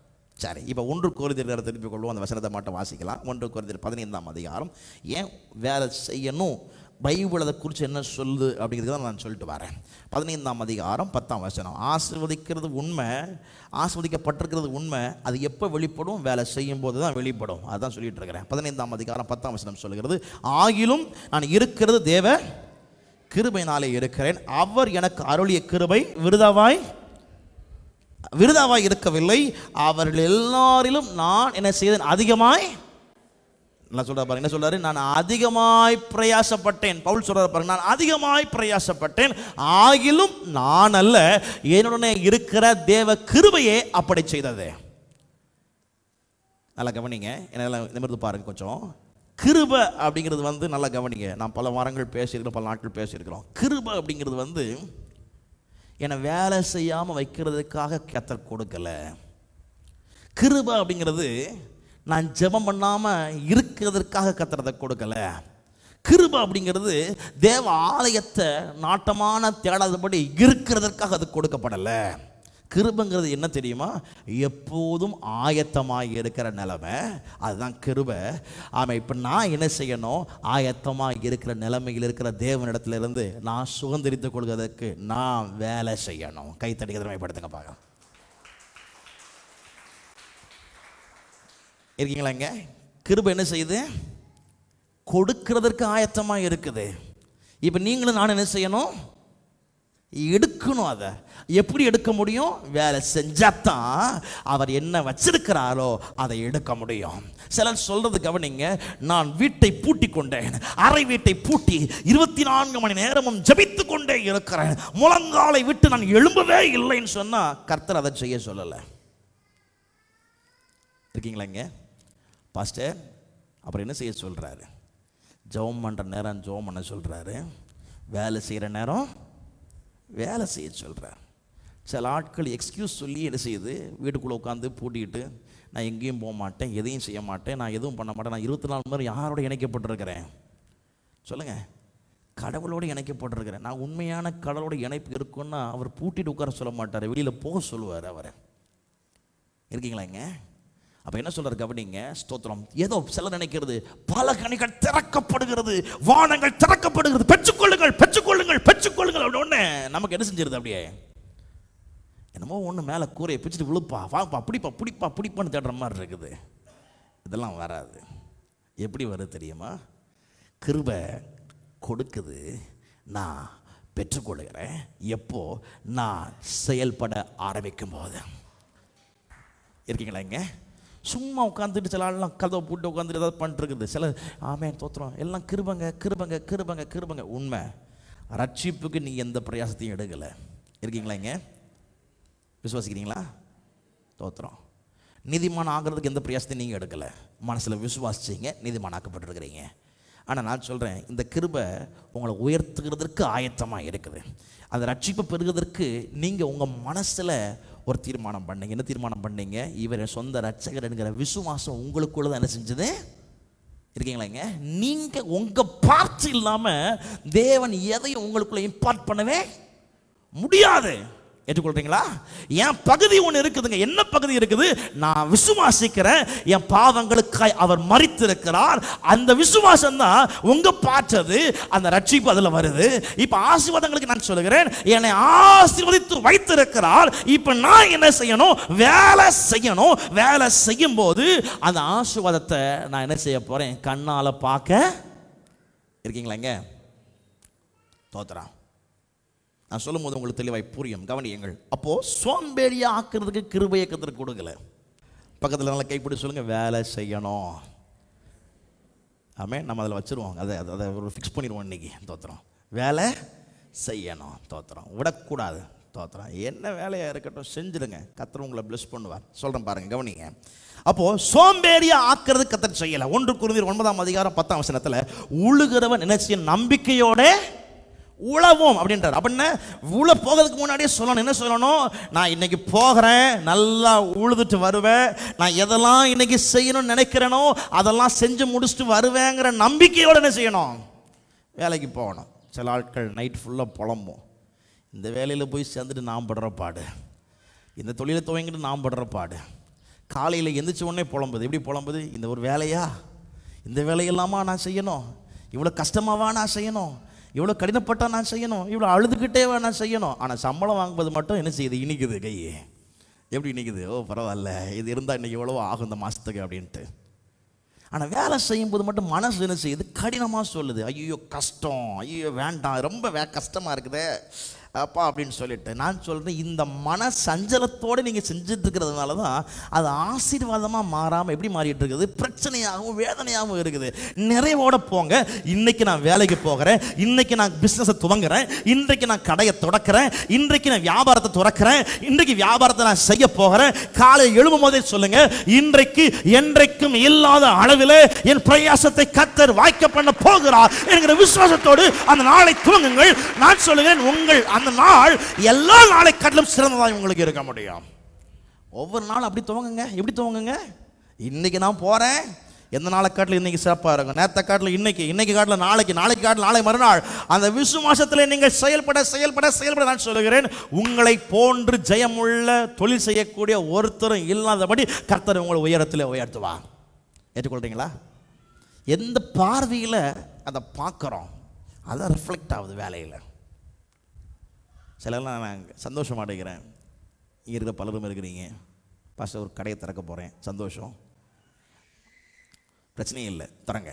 சரி இப்போ ஒன்று கோரிதிர்களை திருப்பிக் கொள்வோம் அந்த வசனத்தை மட்டும் வாசிக்கலாம் ஒன்று கோரிதிர் பதினைந்தாம் அதிகாரம் ஏன் வேலை செய்யணும் பைபிள் அதை குறித்து என்ன சொல்லுது அப்படிங்கிறது தான் நான் சொல்லிட்டு வரேன் பதினைந்தாம் அதிகாரம் பத்தாம் வசனம் ஆசிர்வதிக்கிறது உண்மை ஆசிர்வதிக்கப்பட்டிருக்கிறது உண்மை அது எப்போ வெளிப்படும் வேலை செய்யும் போது தான் வெளிப்படும் அதுதான் சொல்லிட்டு இருக்கிறேன் பதினைந்தாம் அதிகாரம் பத்தாம் வசனம் சொல்கிறது ஆகிலும் நான் இருக்கிறது தேவ கிருபையினாலே இருக்கிறேன் அவர் எனக்கு அருளிய கிருபை விருதாவாய் விருதாவாய் இருக்கவில்லை அவர்கள் எல்லாரிலும் நான் என்ன செய்தேன் அதிகமாய் நல்லா சொல்கிற பாருங்க என்ன சொல்கிறாரு நான் அதிகமாய் பிரயாசப்பட்டேன் பவுல் சொல்கிறார் பாருங்க நான் அதிகமாய் பிரயாசப்பட்டேன் ஆகிலும் நான் அல்ல என்னுடனே இருக்கிற தேவ கிருபையே அப்படி செய்தது நல்லா கவனிங்க என்ன நிமிர்ந்து பாருங்க கொஞ்சம் கிருப அப்படிங்கிறது வந்து நல்லா கவனிங்க நான் பல வாரங்கள் பேசியிருக்கிறோம் பல நாட்கள் பேசியிருக்கிறோம் கிருப அப்படிங்கிறது வந்து என்னை வேலை செய்யாமல் வைக்கிறதுக்காக கத்தர் கொடுக்கல கிருப அப்படிங்கிறது நான் ஜெபம் பண்ணாமல் இருக்கிறதற்காக கத்துறதை கொடுக்கல கிருப அப்படிங்கிறது தேவ ஆலயத்தை நாட்டமான தேடாதபடி இருக்கிறதற்காக அது கொடுக்கப்படலை கிருபங்கிறது என்ன தெரியுமா எப்போதும் ஆயத்தமாக இருக்கிற நிலமை அதுதான் கிருப ஆமாம் இப்போ நான் என்ன செய்யணும் ஆயத்தமாக இருக்கிற நிலைமையில் இருக்கிற தேவனிடத்துலேருந்து நான் சுதந்திரித்து கொள்கிறதுக்கு நான் வேலை செய்யணும் கைத்தடிக்கிறமைப்படுத்துங்க பார்க்கலாம் இருக்கீங்களா இங்கே கிருபை என்ன செய்யுது கொடுக்கிறதற்கு ஆயத்தமாக இருக்குது இப்போ நீங்களும் நான் என்ன செய்யணும் எடுக்கணும் அதை எப்படி எடுக்க முடியும் வேலை செஞ்சாதான் அவர் என்ன வச்சிருக்கிறாரோ அதை எடுக்க முடியும் சிலர் சொல்றது கவனிங்க நான் வீட்டை பூட்டி கொண்டேன் அரை வீட்டை பூட்டி இருபத்தி நான்கு மணி நேரமும் ஜபித்து கொண்டே இருக்கிறேன் முழங்காலை விட்டு நான் எழும்பவே இல்லைன்னு சொன்னால் கர்த்தர் அதை செய்ய சொல்லலை இருக்கீங்களா பாஸ்டர் அப்புறம் என்ன செய்ய சொல்கிறாரு ஜெபம் பண்ணுற நேரம் ஜெபம் பண்ண சொல்கிறாரு வேலை செய்கிற நேரம் வேலை செய்ய சொல்கிறார் சில ஆட்கள் எக்ஸ்கியூஸ் சொல்லி என்ன செய்யுது வீட்டுக்குள்ளே உட்காந்து பூட்டிக்கிட்டு நான் எங்கேயும் போக மாட்டேன் எதையும் செய்ய மாட்டேன் நான் எதுவும் பண்ண மாட்டேன் நான் இருபத்தி நாலு மணி யாரோட இணைக்கப்பட்டிருக்கிறேன் சொல்லுங்கள் கடவுளோடு இணைக்கப்பட்டிருக்கிறேன் நான் உண்மையான கடவுளோட இணைப்பு இருக்குன்னா அவர் பூட்டிட்டு உட்கார சொல்ல மாட்டார் வெளியில் போக சொல்லுவார் அவரை இங்கே அப்போ என்ன சொல்கிறார் கவனிங்க ஸ்தோத்திரம் ஏதோ சிலர் நினைக்கிறது பல கணிகள் திறக்கப்படுகிறது வானங்கள் திறக்கப்படுகிறது பெற்றுக்கொள்ளுங்கள் பெற்றுக்கொள்ளுங்கள் பெற்றுக்கொள்ளுங்கள் அப்படின்னு ஒன்று நமக்கு என்ன செஞ்சிருது அப்படியே என்னமோ ஒன்று மேலே கூரையை பிச்சுட்டு விழுப்பா வாப்பா பிடிப்பா பிடிப்பா பிடிப்பான்னு தேடுற மாதிரி இருக்குது இதெல்லாம் வராது எப்படி வருது தெரியுமா கிருபை கொடுக்குது நான் பெற்றுக்கொள்கிறேன் எப்போ நான் செயல்பட ஆரம்பிக்கும் போது இருக்கீங்களா இங்கே சும்மா உட்காந்துட்டு சில ஆள்லாம் கதவை போட்டு உட்காந்துட்டு ஏதாவது பண்ணிட்டுருக்குது சில ஆமே தோத்துறோம் எல்லாம் கிருபங்க கிருபங்க கிருபங்க கிருபங்க உண்மை ரட்சிப்புக்கு நீங்கள் எந்த பிரயாசத்தையும் எடுக்கலை இருக்கீங்களா இங்கே விசுவாசிக்கிறீங்களா தோத்துறோம் நீதிமான ஆகிறதுக்கு எந்த பிரயாசத்தையும் நீங்கள் எடுக்கலை மனசில் விசுவாசிச்சிங்க நீதிமான ஆக்கப்பட்டிருக்கிறீங்க ஆனால் நான் சொல்கிறேன் இந்த கிருபை உங்களை உயர்த்துகிறதற்கு ஆயத்தமாக இருக்குது அந்த ரட்சிப்பை பெறுகிறதற்கு நீங்கள் உங்கள் மனசில் ஒரு தீர்மானம் பண்ணீங்க என்ன தீர்மானம் பண்ணீங்க இவர் சொந்த ரட்சகர் என்கிற விசுவாசம் உங்களுக்குள்ள தான் என்ன செஞ்சது இருக்கீங்களாங்க நீங்கள் உங்கள் பார்த்து இல்லாமல் தேவன் எதையும் உங்களுக்குள்ள இம்பார்ட் பண்ணவே முடியாது ஏற்றுக்கொள்றீங்களா என் பகுதி ஒன்று இருக்குதுங்க என்ன பகுதி இருக்குது நான் விசுவாசிக்கிறேன் என் பாவங்களுக்காய் அவர் மறித்திருக்கிறார் அந்த விசுவாசம் தான் உங்க பாற்றது அந்த ரட்சிப்பு அதில் வருது இப்போ ஆசீர்வாதங்களுக்கு நான் சொல்லுகிறேன் என்னை ஆசீர்வதித்து வைத்திருக்கிறார் இப்போ நான் என்ன செய்யணும் வேலை செய்யணும் வேலை செய்யும் போது அந்த ஆசீர்வாதத்தை நான் என்ன செய்ய போறேன் கண்ணால் பார்க்க இருக்கீங்களாங்க தோத்துறான் நான் சொல்லும் போது உங்களுக்கு தெளிவாய் புரியும் கவனியுங்கள் அப்போது சோம்பேறியாக ஆக்கிறதுக்கு கிருபையை இயக்கத்தில் கொடுக்கல பக்கத்தில் நல்லா கைப்பிடி சொல்லுங்கள் வேலை செய்யணும் ஆமே நம்ம அதில் வச்சுருவோம் அதை அதை அதை ஒரு ஃபிக்ஸ் பண்ணிடுவோம் இன்றைக்கி தோத்துறோம் வேலை செய்யணும் தோத்துறோம் விடக்கூடாது தோத்துறோம் என்ன வேலையாக இருக்கட்டும் செஞ்சுடுங்க கத்திர உங்களை ப்ளஸ் பண்ணுவார் சொல்கிறேன் பாருங்கள் கவனிங்க அப்போது சோம்பேறியாக ஆக்கிறது கத்தர் செய்யலை ஒன்று குருந்தீர் ஒன்பதாம் அதிகாரம் பத்தாம் வசனத்தில் உழுகிறவன் நினைச்சிய நம்பிக்கையோட உழவோம் அப்படின்றார் அப்படின்னா உழ போகிறதுக்கு முன்னாடியே சொல்லணும் என்ன சொல்லணும் நான் இன்னைக்கு போகிறேன் நல்லா உழுதுட்டு வருவேன் நான் எதெல்லாம் இன்னைக்கு செய்யணும்னு நினைக்கிறேனோ அதெல்லாம் செஞ்சு முடிச்சுட்டு வருவேங்கிற நம்பிக்கையோடு என்ன செய்யணும் வேலைக்கு போகணும் சில ஆட்கள் நைட் ஃபுல்லாக புலம்போம் இந்த வேலையில் போய் சேர்ந்துட்டு நான் படுற பாடு இந்த தொழிலை துவங்கிட்டு நான் படுற பாடு காலையில் எந்திரிச்ச உடனே புலம்புது எப்படி புலம்புது இந்த ஒரு வேலையா இந்த வேலையில்லாமா நான் செய்யணும் இவ்வளோ கஷ்டமாவா நான் செய்யணும் இவ்வளோ கடினப்பட்டால் நான் செய்யணும் இவ்வளோ அழுதுகிட்டே நான் செய்யணும் ஆனால் சம்பளம் வாங்குவது மட்டும் என்ன செய்யுது இனிக்குது கையே எப்படி இன்றைக்குது ஓ பரவாயில்ல இது இருந்தால் இன்றைக்கி எவ்வளோ ஆகும் இந்த மாதத்துக்கு அப்படின்ட்டு ஆனால் வேலை செய்யும்போது மட்டும் மனசு என்ன செய்யுது கடினமாக சொல்லுது ஐயோ கஷ்டம் ஐயோ வேண்டாம் ரொம்ப வே கஷ்டமாக இருக்குது அப்பா அப்படின்னு சொல்லிட்டு நான் சொல்கிறேன் இந்த மன சஞ்சலத்தோடு நீங்கள் செஞ்சுட்டு இருக்கிறதுனால தான் அது ஆசீர்வாதமாக மாறாமல் எப்படி மாறிட்டு இருக்குது பிரச்சனையாகவும் வேதனையாகவும் இருக்குது நிறைவோட போங்க இன்னைக்கு நான் வேலைக்கு போகிறேன் இன்னைக்கு நான் பிஸ்னஸை துவங்குறேன் இன்றைக்கு நான் கடையை தொடக்கிறேன் இன்றைக்கு நான் வியாபாரத்தை துறக்கிறேன் இன்றைக்கு வியாபாரத்தை நான் செய்ய போகிறேன் காலை எழும்பும் போதே சொல்லுங்க இன்றைக்கு என்றைக்கும் இல்லாத அளவில் என் பிரயாசத்தை கத்தர் வாய்க்க பண்ண போகிறார் என்கிற விசுவாசத்தோடு அந்த நாளை துவங்குங்கள் நான் சொல்லுங்கள் உங்கள் அந்த அந்த நாள் எல்லா நாளை கடலும் சிறந்ததாக உங்களுக்கு இருக்க முடியும் ஒவ்வொரு நாளும் அப்படி துவங்குங்க எப்படி துவங்குங்க இன்னைக்கு நான் போகிறேன் எந்த நாளை காட்டில் இன்றைக்கி சிறப்பாக இருக்கும் நேற்ற காட்டில் இன்றைக்கி இன்றைக்கி காட்டில் நாளைக்கு நாளைக்கு காட்டில் நாளை மறுநாள் அந்த விசுவாசத்தில் நீங்கள் செயல்பட செயல்பட செயல்பட நான் சொல்கிறேன் உங்களை போன்று ஜெயமுள்ள தொழில் செய்யக்கூடிய ஒருத்தரும் இல்லாதபடி கர்த்தர் உங்களை உயரத்தில் உயர்த்துவா ஏற்றுக்கொள்கிறீங்களா எந்த பார்வையில் அதை பார்க்குறோம் அதை ரிஃப்ளெக்ட் ஆகுது வேலையில் சிலர்லாம் நான் சந்தோஷம் அடைகிறேன் இங்கே இருக்கிற பலரும் இருக்கிறீங்க பாஸ்டர் ஒரு கடையை திறக்க போகிறேன் சந்தோஷம் பிரச்சனையும் இல்லை தரங்க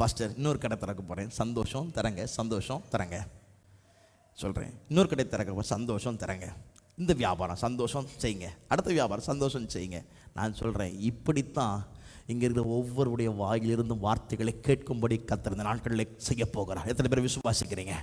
பாஸ்டர் இன்னொரு கடை திறக்க போகிறேன் சந்தோஷம் தரங்க சந்தோஷம் தரங்க சொல்கிறேன் இன்னொரு கடை திறக்க சந்தோஷம் தரங்க இந்த வியாபாரம் சந்தோஷம் செய்யுங்க அடுத்த வியாபாரம் சந்தோஷம் செய்யுங்க நான் சொல்கிறேன் இப்படித்தான் இங்கே இருக்கிற ஒவ்வொருடைய வாயிலிருந்தும் வார்த்தைகளை கேட்கும்படி கத்திருந்த நாட்களில் செய்ய போகிறான் எத்தனை பேர் விசுவாசிக்கிறீங்க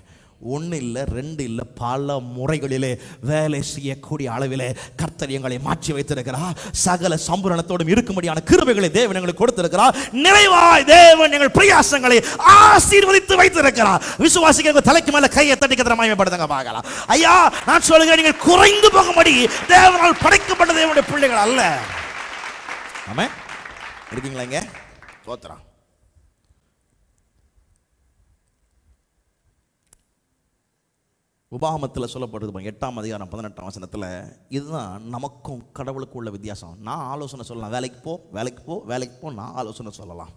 ஒன்று இல்லை ரெண்டு இல்லை பல முறைகளிலே வேலை செய்யக்கூடிய அளவிலே கர்த்தரியங்களை மாற்றி வைத்திருக்கிறார் சகல சம்பூரணத்தோடும் இருக்கும்படியான கிருபைகளை தேவன் எங்களுக்கு கொடுத்திருக்கிறார் நிறைவாய் தேவன் எங்கள் பிரயாசங்களை ஆசீர்வதித்து வைத்திருக்கிறார் விசுவாசிக்க தலைக்கு மேலே கையை தட்டிக்கிற மயமைப்படுத்துங்க பார்க்கலாம் ஐயா நான் சொல்லுகிறேன் நீங்கள் குறைந்து போகும்படி தேவனால் படைக்கப்பட்ட தேவனுடைய பிள்ளைகள் அல்ல ஆமாம் இருக்கீங்களா இங்கே தோத்துறான் உபாகமத்தில் சொல்லப்படுறது எட்டாம் அதிகாரம் பதினெட்டாம் வசனத்தில் இதுதான் நமக்கும் கடவுளுக்கும் உள்ள வித்தியாசம் நான் ஆலோசனை சொல்லலாம் வேலைக்கு போ வேலைக்கு போ வேலைக்கு போ நான் ஆலோசனை சொல்லலாம்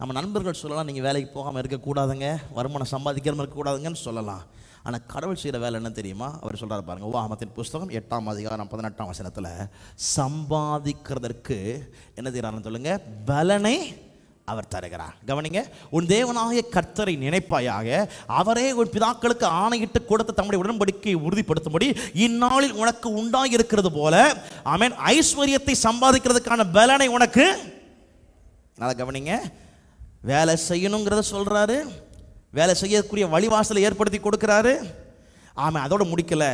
நம்ம நண்பர்கள் சொல்லலாம் நீங்கள் வேலைக்கு போகாமல் இருக்கக்கூடாதுங்க வருமானம் சம்பாதிக்காமல் இருக்கக்கூடாதுங்கன்னு சொல்லலாம் ஆனால் கடவுள் செய்கிற வேலை என்ன தெரியுமா அவர் சொல்கிறார் பாருங்கள் உபாகமத்தின் புஸ்தகம் எட்டாம் அதிகாரம் பதினெட்டாம் வசனத்தில் சம்பாதிக்கிறதற்கு என்ன செய்கிறாருன்னு சொல்லுங்கள் பலனை அவர் தருகிறார் கவனிங்க உன் தேவனாகிய கர்த்தரை நினைப்பாயாக அவரே உன் பிதாக்களுக்கு ஆணையிட்டு கொடுத்த தம்முடைய உடன்படிக்கையை உறுதிப்படுத்தும்படி இந்நாளில் உனக்கு உண்டாகி இருக்கிறது போல அமேன் ஐஸ்வர்யத்தை சம்பாதிக்கிறதுக்கான பலனை உனக்கு நல்லா கவனிங்க வேலை செய்யணுங்கிறத சொல்கிறாரு வேலை செய்யக்கூடிய வழிவாசலை ஏற்படுத்தி கொடுக்குறாரு ஆமாம் அதோடு முடிக்கலை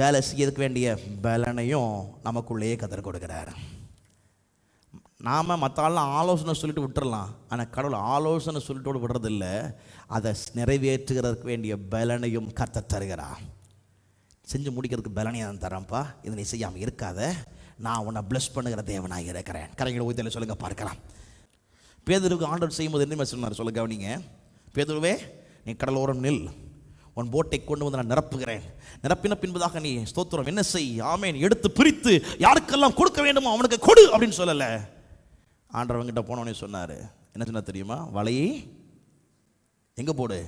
வேலை செய்யறதுக்கு வேண்டிய பலனையும் நமக்குள்ளேயே கதர் கொடுக்குறாரு நாம் மற்ற ஆலோசனை சொல்லிட்டு விட்டுறலாம் ஆனால் கடவுள் ஆலோசனை சொல்லிட்டு விடுறதில்ல அதை நிறைவேற்றுகிறதுக்கு வேண்டிய பலனையும் கத்த தருகிறான் செஞ்சு முடிக்கிறதுக்கு பலனையும் தான் தரேன்ப்பா இதை நீ செய்யாமல் இருக்காத நான் உன்னை ப்ளஸ் பண்ணுகிற தேவனாக இருக்கிறேன் கரைகளை ஊற்றியில் சொல்லுங்கள் பார்க்கலாம் பேதருக்கு ஆண்டவர் செய்யும்போது என்ன சொன்னார் சொல்லுங்க நீங்கள் பேதுருவே நீ கடலோரம் நில் உன் போட்டை கொண்டு வந்து நான் நிரப்புகிறேன் நிரப்பின பின்பதாக நீ ஸ்தோத்திரம் என்ன செய் ஆமேன் எடுத்து பிரித்து யாருக்கெல்லாம் கொடுக்க வேண்டுமோ அவனுக்கு கொடு அப்படின்னு சொல்லலை ஆண்டவங்கிட்ட போனோன்னே சொன்னார் என்ன சொன்னார் தெரியுமா வலையை எங்கே போடு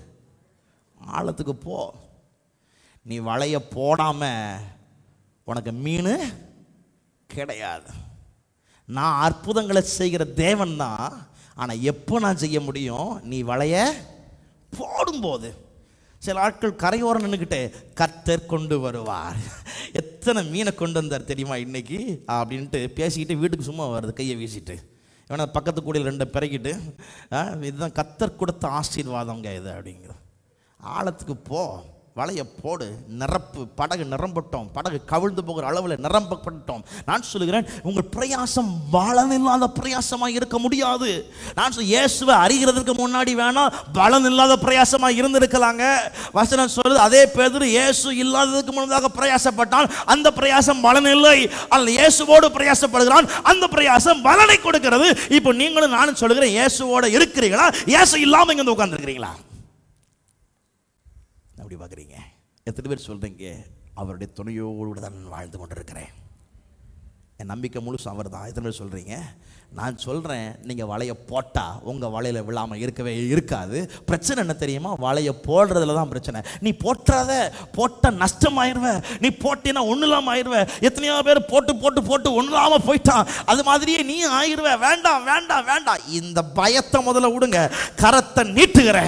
ஆழத்துக்கு போ நீ வலையை போடாமல் உனக்கு மீன் கிடையாது நான் அற்புதங்களை செய்கிற தேவன் தான் ஆனால் எப்போ நான் செய்ய முடியும் நீ வலைய போடும்போது சில ஆட்கள் கரையோரம் நின்றுக்கிட்டு கத்தர் கொண்டு வருவார் எத்தனை மீனை கொண்டு வந்தார் தெரியுமா இன்னைக்கு அப்படின்ட்டு பேசிக்கிட்டு வீட்டுக்கு சும்மா வருது கையை வீசிட்டு ஏன்னா பக்கத்து கூடையில் ரெண்டை பிறகிட்டு இதுதான் கத்தர் கொடுத்த ஆசீர்வாதங்க இது அப்படிங்கிறது ஆழத்துக்கு போ வலையை போடு நிரப்பு படகு நிரம்பட்டோம் படகு கவிழ்ந்து போகிற அளவில் நிரம்பப்பட்டோம் நான் சொல்லுகிறேன் உங்கள் பிரயாசம் பலன் இல்லாத பிரயாசமாக இருக்க முடியாது நான் சொல் இயேசுவை அறிகிறதுக்கு முன்னாடி வேணால் பலன் இல்லாத பிரயாசமாக இருந்திருக்கலாங்க வசனம் சொல்றது அதே பேர் இயேசு இல்லாததுக்கு முன்னதாக பிரயாசப்பட்டால் அந்த பிரயாசம் பலன் இல்லை அல்ல இயேசுவோடு பிரயாசப்படுகிறான் அந்த பிரயாசம் பலனை கொடுக்கிறது இப்போ நீங்களும் நானும் சொல்லுகிறேன் இயேசுவோட இருக்கிறீங்களா இயேசு இல்லாமல் இங்கே உட்காந்துருக்கிறீங்களா அப்படி பார்க்குறீங்க எத்தனை பேர் சொல்கிறீங்க அவருடைய துணையோடு தான் நான் வாழ்ந்து கொண்டிருக்கிறேன் என் நம்பிக்கை முழுசும் அவர் தான் எத்தனை பேர் சொல்கிறீங்க நான் சொல்கிறேன் நீங்கள் வலையை போட்டால் உங்கள் வலையில் விழாமல் இருக்கவே இருக்காது பிரச்சனை என்ன தெரியுமா வலையை போடுறதுல தான் பிரச்சனை நீ போட்டுறாத போட்ட நஷ்டமாயிருவ நீ போட்டினா ஒன்றும் இல்லாமல் ஆயிடுவேன் எத்தனையோ பேர் போட்டு போட்டு போட்டு ஒன்றும் இல்லாமல் போயிட்டான் அது மாதிரியே நீ ஆயிடுவேன் வேண்டாம் வேண்டாம் வேண்டாம் இந்த பயத்தை முதல்ல விடுங்க கரத்தை நீட்டுகிற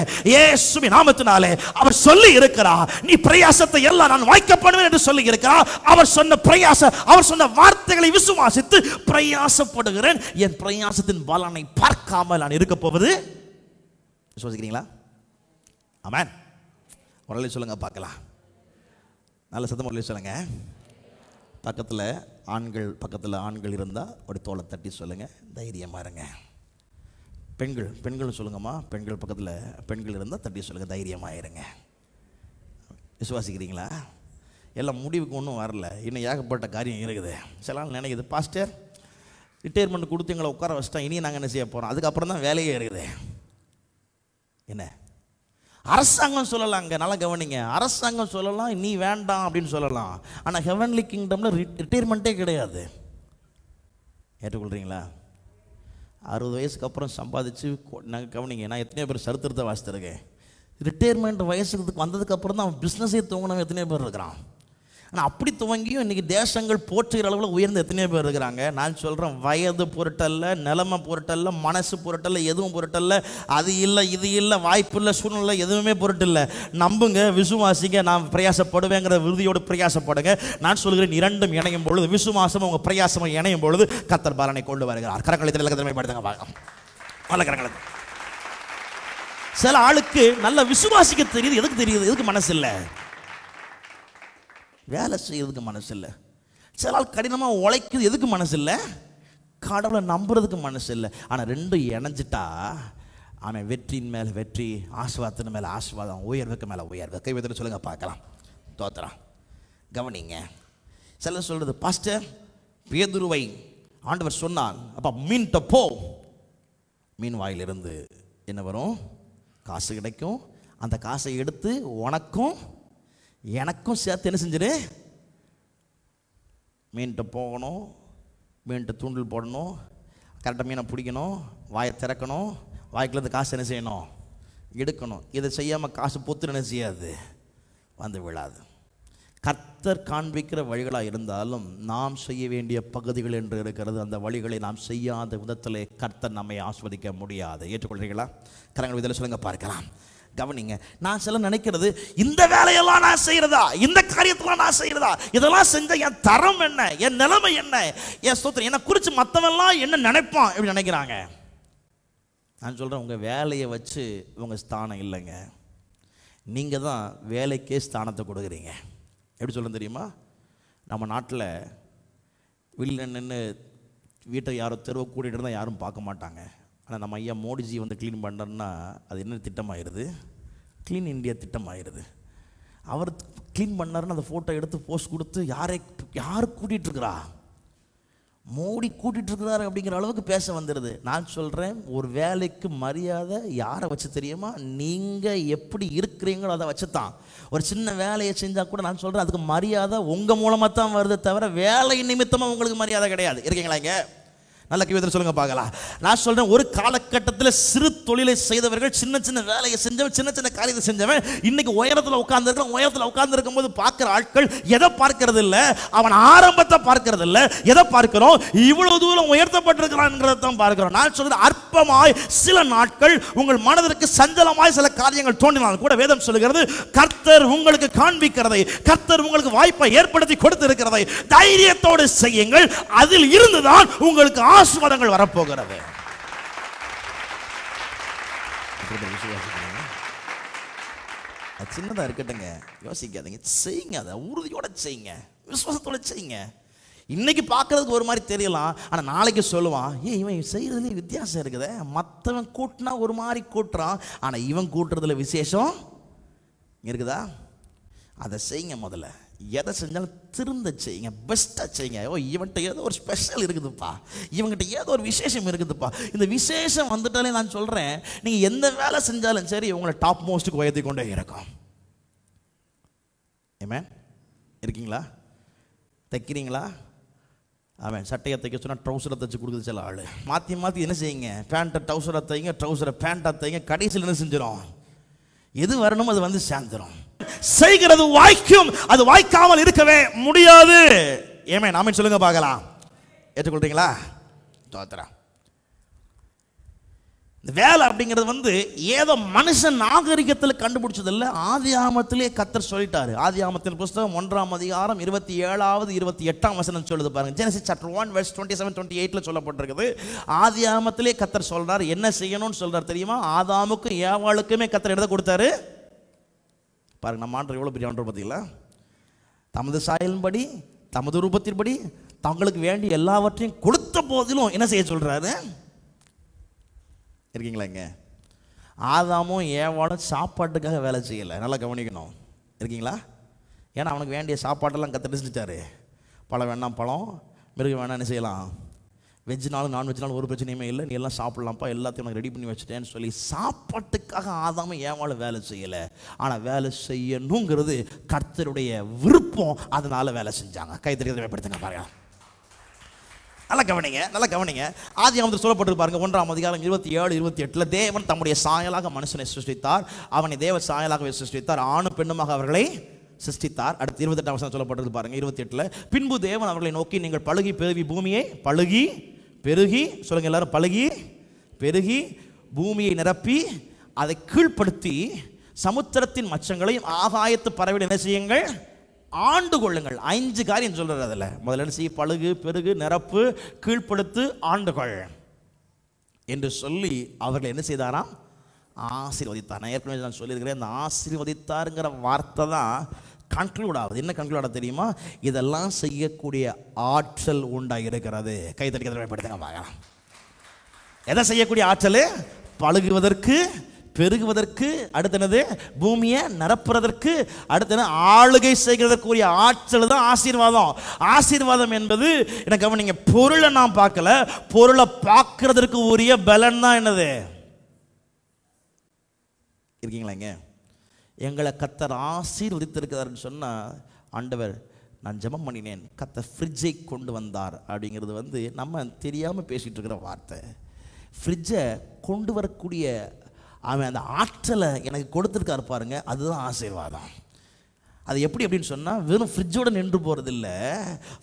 ஏசுமி நாமத்தினாலே அவர் சொல்லி இருக்கிறா நீ பிரயாசத்தை எல்லாம் நான் வாய்க்கப்படுவேன் என்று சொல்லி இருக்கிறா அவர் சொன்ன பிரயாச அவர் சொன்ன வார்த்தைகளை விசுவாசித்து பிரயாசப்படுகிறேன் என் என் பிரயாசத்தின் பலனை பார்க்காமல் நான் இருக்க போவது விசுவாசிக்கிறீங்களா ஆமாம் உடலை சொல்லுங்க பார்க்கலாம் நல்ல சத்தம் உடலை சொல்லுங்க பக்கத்தில் ஆண்கள் பக்கத்தில் ஆண்கள் இருந்தால் ஒரு தோலை தட்டி சொல்லுங்கள் தைரியமாக இருங்க பெண்கள் பெண்கள் சொல்லுங்கம்மா பெண்கள் பக்கத்தில் பெண்கள் இருந்தால் தட்டி சொல்லுங்கள் தைரியமாக இருங்க விசுவாசிக்கிறீங்களா எல்லாம் முடிவுக்கு ஒன்றும் வரல இன்னும் ஏகப்பட்ட காரியம் இருக்குது சில நாள் நினைக்குது பாஸ்டர் ரிட்டையர்மெண்ட் கொடுத்து எங்களை உட்கார வச்சிட்டோம் இனி நாங்கள் என்ன செய்ய போகிறோம் அதுக்கப்புறம் தான் வேலையே இருக்குது என்ன அரசாங்கம் சொல்லலாம் அங்கே நல்லா கவனிங்க அரசாங்கம் சொல்லலாம் நீ வேண்டாம் அப்படின்னு சொல்லலாம் ஆனால் ஹெவன்லி கிங்டமில் ரிட்டையர்மெண்ட்டே கிடையாது ஏற்றுக்கொள்கிறீங்களா அறுபது வயசுக்கு அப்புறம் சம்பாதிச்சு நாங்கள் கவனிங்க நான் எத்தனையோ பேர் சருத்திருத்த வாசித்திருக்கேன் ரிட்டையர்மெண்ட் வயசுக்கு வந்ததுக்கப்புறம் தான் பிஸ்னஸே தூங்கினவன் எத்தனையோ பேர் இருக்கிறான் ஆனால் அப்படி துவங்கியும் இன்றைக்கி தேசங்கள் போற்றுகிற அளவில் உயர்ந்து எத்தனையோ பேர் இருக்கிறாங்க நான் சொல்கிறேன் வயது பொருட்டல்ல நிலமை பொருட்டல்ல மனசு பொருட்டல்ல எதுவும் பொருட்டல்ல அது இல்லை இது இல்லை வாய்ப்பு இல்லை சூழ்நிலை எதுவுமே பொருட்டு இல்லை நம்புங்க விசுவாசிங்க நான் பிரயாசப்படுவேங்கிற விருதியோடு பிரயாசப்படுங்க நான் சொல்கிறேன் இரண்டும் இணையும் பொழுது விசுவாசம் உங்கள் பிரயாசமும் இணையும் பொழுது கத்தர் பாலனை கொண்டு வருகிறார் கரங்களை படுத்துங்க பார்க்கலாம் நல்ல கரங்களை சில ஆளுக்கு நல்ல விசுவாசிக்க தெரியுது எதுக்கு தெரியுது எதுக்கு மனசு இல்லை வேலை செய்யறதுக்கு மனசு இல்லை சில நாள் கடினமாக உழைக்கிறது எதுக்கு மனசு இல்லை கடவுளை நம்புறதுக்கு மனசு இல்லை ஆனால் ரெண்டும் இணைஞ்சிட்டா அவன் வெற்றியின் மேலே வெற்றி ஆசுவாதத்தின் மேலே ஆசீர்வாதம் உயர்வுக்கு மேலே உயர்வு கை வைத்து சொல்லுங்கள் பார்க்கலாம் தோத்துறான் கவனிங்க சில சொல்கிறது பாஸ்டர் பேதுருவை ஆண்டவர் சொன்னால் அப்போ மீன் தப்போ மீன் வாயிலிருந்து என்ன வரும் காசு கிடைக்கும் அந்த காசை எடுத்து உனக்கும் எனக்கும் சேர்த்து என்ன செஞ்சிரு மீன்கிட்ட போகணும் மீன்கிட்ட தூண்டில் போடணும் கரெக்டாக மீனை பிடிக்கணும் வாயை திறக்கணும் வாய்க்குள்ளது காசு என்ன செய்யணும் எடுக்கணும் இதை செய்யாமல் காசு பொத்து என்ன செய்யாது வந்து விழாது கர்த்தர் காண்பிக்கிற வழிகளாக இருந்தாலும் நாம் செய்ய வேண்டிய பகுதிகள் என்று இருக்கிறது அந்த வழிகளை நாம் செய்யாத விதத்தில் கர்த்தர் நம்மை ஆஸ்வதிக்க முடியாது ஏற்றுக்கொள்கிறீங்களா கரங்கள் இதில் சொல்லுங்கள் பார்க்கலாம் கவனிங்க நான் சில நினைக்கிறது இந்த வேலையெல்லாம் நான் செய்கிறதா இந்த காரியத்தெல்லாம் நான் செய்கிறதா இதெல்லாம் செஞ்ச என் தரம் என்ன என் நிலைமை என்ன என் ஸ்தோத்திரம் என்னை குறித்து மற்றவெல்லாம் என்ன நினைப்பான் இப்படி நினைக்கிறாங்க நான் சொல்கிறேன் உங்கள் வேலையை வச்சு உங்கள் ஸ்தானம் இல்லைங்க நீங்கள் தான் வேலைக்கே ஸ்தானத்தை கொடுக்குறீங்க எப்படி சொல்ல தெரியுமா நம்ம நாட்டில் வில்லு நின்று வீட்டை யாரோ தெருவை கூட்டிகிட்டு இருந்தால் யாரும் பார்க்க மாட்டாங்க ஆனால் நம்ம ஐயா மோடிஜி வந்து க்ளீன் பண்ணுறோன்னா அது என்ன திட்டமாகிடுது க்ளீன் இந்தியா திட்டம் ஆயிடுது அவர் க்ளீன் பண்ணாருன்னு அந்த ஃபோட்டோ எடுத்து போஸ்ட் கொடுத்து யாரை யார் கூட்டிகிட்ருக்குறா மோடி கூட்டிகிட்ருக்குறாரு அப்படிங்கிற அளவுக்கு பேச வந்துடுது நான் சொல்கிறேன் ஒரு வேலைக்கு மரியாதை யாரை வச்சு தெரியுமா நீங்கள் எப்படி இருக்கிறீங்களோ அதை வச்சு தான் ஒரு சின்ன வேலையை செஞ்சால் கூட நான் சொல்கிறேன் அதுக்கு மரியாதை உங்கள் மூலமாக தான் வருது தவிர வேலை நிமித்தமாக உங்களுக்கு மரியாதை கிடையாது இருக்கீங்களா இங்கே நல்ல கவிதை சொல்லுங்க பார்க்கலாம் நான் சொல்றேன் ஒரு காலகட்டத்தில் சிறு தொழிலை செய்தவர்கள் சின்ன சின்ன வேலையை செஞ்சவன் சின்ன சின்ன காரியத்தை செஞ்சவன் இன்னைக்கு உயரத்தில் உட்கார்ந்துருக்க உயரத்தில் உட்கார்ந்துருக்கும் போது பார்க்குற ஆட்கள் எதை பார்க்கறது இல்லை அவன் ஆரம்பத்தை பார்க்கறது இல்லை எதை பார்க்கிறோம் இவ்வளவு தூரம் உயர்த்தப்பட்டிருக்கிறான்ங்கிறத தான் பார்க்கிறோம் நான் சொல்றது அற்பமாய் சில நாட்கள் உங்கள் மனதிற்கு சஞ்சலமாய் சில காரியங்கள் தோன்றினால் கூட வேதம் சொல்லுகிறது கர்த்தர் உங்களுக்கு காண்பிக்கிறதை கர்த்தர் உங்களுக்கு வாய்ப்பை ஏற்படுத்தி கொடுத்திருக்கிறதை தைரியத்தோடு செய்யுங்கள் அதில் இருந்துதான் உங்களுக்கு ஆசீர்வாதங்கள் வரப்போகிறது சின்னதாக இருக்கட்டுங்க யோசிக்காதீங்க செய்யுங்க அதை உறுதியோட செய்யுங்க விசுவாசத்தோட செய்யுங்க இன்னைக்கு பார்க்கறதுக்கு ஒரு மாதிரி தெரியலாம் ஆனால் நாளைக்கு சொல்லுவான் ஏ இவன் செய்கிறதுலேயே வித்தியாசம் இருக்குது மற்றவன் கூட்டினா ஒரு மாதிரி கூட்டுறான் ஆனால் இவன் கூட்டுறதுல விசேஷம் இருக்குதா அதை செய்யுங்க முதல்ல எதை செஞ்சாலும் திருந்த செய்யுங்க பெஸ்ட்டாக செய்யுங்க ஓ இவன்கிட்ட ஏதோ ஒரு ஸ்பெஷல் இருக்குதுப்பா இவங்ககிட்ட ஏதோ ஒரு விசேஷம் இருக்குதுப்பா இந்த விசேஷம் வந்துட்டாலே நான் சொல்கிறேன் நீங்கள் எந்த வேலை செஞ்சாலும் சரி உங்களை டாப் மோஸ்ட்டுக்கு உயர்த்தி கொண்டே இருக்கும் ஏமே இருக்கீங்களா தைக்கிறீங்களா அவன் சட்டையை தைக்க சொன்னால் ட்ரௌசரை தைச்சு கொடுக்குது சில ஆள் மாற்றி மாற்றி என்ன செய்யுங்க பேண்ட்டை ட்ரௌசரை தைங்க ட்ரௌசரை பேண்ட்டை தைங்க கடைசியில் என்ன செஞ்சிடும் எது வரணுமோ அது வந்து சேர்ந்துடும் செய்கிறது வாய்க்கும் அது வாய்க்காமல் இருக்கவே முடியாது ஏமே நாம சொல்லுங்க பார்க்கலாம் ஏற்றுக்கொள்றீங்களா இந்த வேலை அப்படிங்கிறது வந்து ஏதோ மனுஷன் நாகரிகத்தில் இல்லை ஆதி ஆமத்திலே கத்தர் சொல்லிட்டாரு ஆதி ஆமத்தின் புஸ்தகம் ஒன்றாம் அதிகாரம் இருபத்தி ஏழாவது இருபத்தி எட்டாம் வசனம் சொல்லுது பாருங்க ஜெனசி சாப்டர் ஒன் வெஸ்ட் டுவெண்ட்டி செவன் டுவெண்ட்டி எயிட்டில் சொல்லப்பட்டிருக்குது ஆதி ஆமத்திலே கத்தர் சொல்கிறார் என்ன செய்யணும்னு சொல்கிறார் தெரியுமா ஆதாமுக்கும் ஏவாளுக்குமே கத்தர் எடுத்து கொடுத்தாரு பாருங்க நம்ம ஆண்டர் எவ்வளோ பெரிய ஆண்டர் பார்த்தீங்களா தமது சாயலின்படி தமது ரூபத்தின்படி தங்களுக்கு வேண்டிய எல்லாவற்றையும் கொடுத்த போதிலும் என்ன செய்ய சொல்கிறாரு இருக்கீங்களா இங்கே ஆதாமும் ஏவாடும் சாப்பாட்டுக்காக வேலை செய்யலை நல்லா கவனிக்கணும் இருக்கீங்களா ஏன்னா அவனுக்கு வேண்டிய சாப்பாட்டெல்லாம் கத்தடிச்சிட்டாரு பழம் வேணாம் பழம் மிருகம் வேணாம் என்ன செய்யலாம் வெஜ்ஜினாலும் நான்வெஜ்னாலும் ஒரு பிரச்சனையுமே இல்லை நீ எல்லாம் சாப்பிட்லாம்ப்பா எல்லாத்தையும் உனக்கு ரெடி பண்ணி வச்சுட்டேன்னு சொல்லி சாப்பாட்டுக்காக ஆதாமல் ஏவாலும் வேலை செய்யலை ஆனால் வேலை செய்யணுங்கிறது கர்த்தருடைய விருப்பம் அதனால் வேலை செஞ்சாங்க கைத்தறிகளை மேம்படுத்துங்க பாருங்க நல்லா கவனிங்க நல்லா கவனிங்க ஆதி அமைந்தர் சொல்லப்பட்டு பாருங்க ஒன்றாம் அதிகாலம் இருபத்தி ஏழு இருபத்தி எட்டில் தேவன் தம்முடைய சாயலாக மனுஷனை சிருஷ்டித்தார் அவனை தேவ சாயலாகவே சிருஷ்டித்தார் ஆணும் பெண்ணுமாக அவர்களை சிருஷ்டித்தார் அடுத்து இருபத்தெட்டாம் வசனம் சொல்லப்பட்டது பாருங்கள் இருபத்தி எட்டில் பின்பு தேவன் அவர்களை நோக்கி நீங்கள் பழகி பெருகி பூமியை பழகி பெருகி சொல்லுங்கள் எல்லாரும் பழகி பெருகி பூமியை நிரப்பி அதை கீழ்ப்படுத்தி சமுத்திரத்தின் மச்சங்களையும் ஆகாயத்து பரவிட என்ன செய்யுங்கள் ஆண்டு கொள்ளுங்கள் ஐந்து காரியம் சொல்கிறார் அதில் முதல்ல என்ன செய்ய பழுகு பெருகு நிரப்பு கீழ்ப்படுத்து ஆண்டுகள் என்று சொல்லி அவர்கள் என்ன செய்தாராம் ஆசீர்வதித்தார் நான் ஏற்கனவே நான் சொல்லியிருக்கிறேன் இந்த ஆசீர்வதித்தாருங்கிற வார்த்தை தான் கன்க்ளூட் ஆகுது என்ன கன்க்ளூட் ஆக தெரியுமா இதெல்லாம் செய்யக்கூடிய ஆற்றல் உண்டாக இருக்கிறது கைத்தடிக்க பயன்படுத்துங்க பார்க்கலாம் எதை செய்யக்கூடிய ஆற்றல் பழகுவதற்கு பெருகுவதற்கு அடுத்தனது பூமியை நிரப்புறதற்கு அடுத்தது ஆளுகை செய்கிறதற்குரிய ஆற்றல் தான் ஆசீர்வாதம் ஆசீர்வாதம் என்பது எனக்கு கவனிங்க பொருளை நான் பார்க்கல பொருளை பார்க்கறதற்கு உரிய பலன் தான் என்னது இருக்கீங்களா இங்கே எங்களை கத்தர் ஆசீர்வதித்திருக்கிறார்னு சொன்னால் ஆண்டவர் நான் ஜெபம் பண்ணினேன் கத்த ஃப்ரிட்ஜை கொண்டு வந்தார் அப்படிங்கிறது வந்து நம்ம தெரியாமல் பேசிகிட்டு இருக்கிற வார்த்தை ஃப்ரிட்ஜை கொண்டு வரக்கூடிய அவன் அந்த ஆற்றலை எனக்கு கொடுத்துருக்காரு பாருங்கள் அதுதான் ஆசீர்வாதம் அது எப்படி அப்படின்னு சொன்னால் வெறும் ஃப்ரிட்ஜோடு நின்று போகிறதில்ல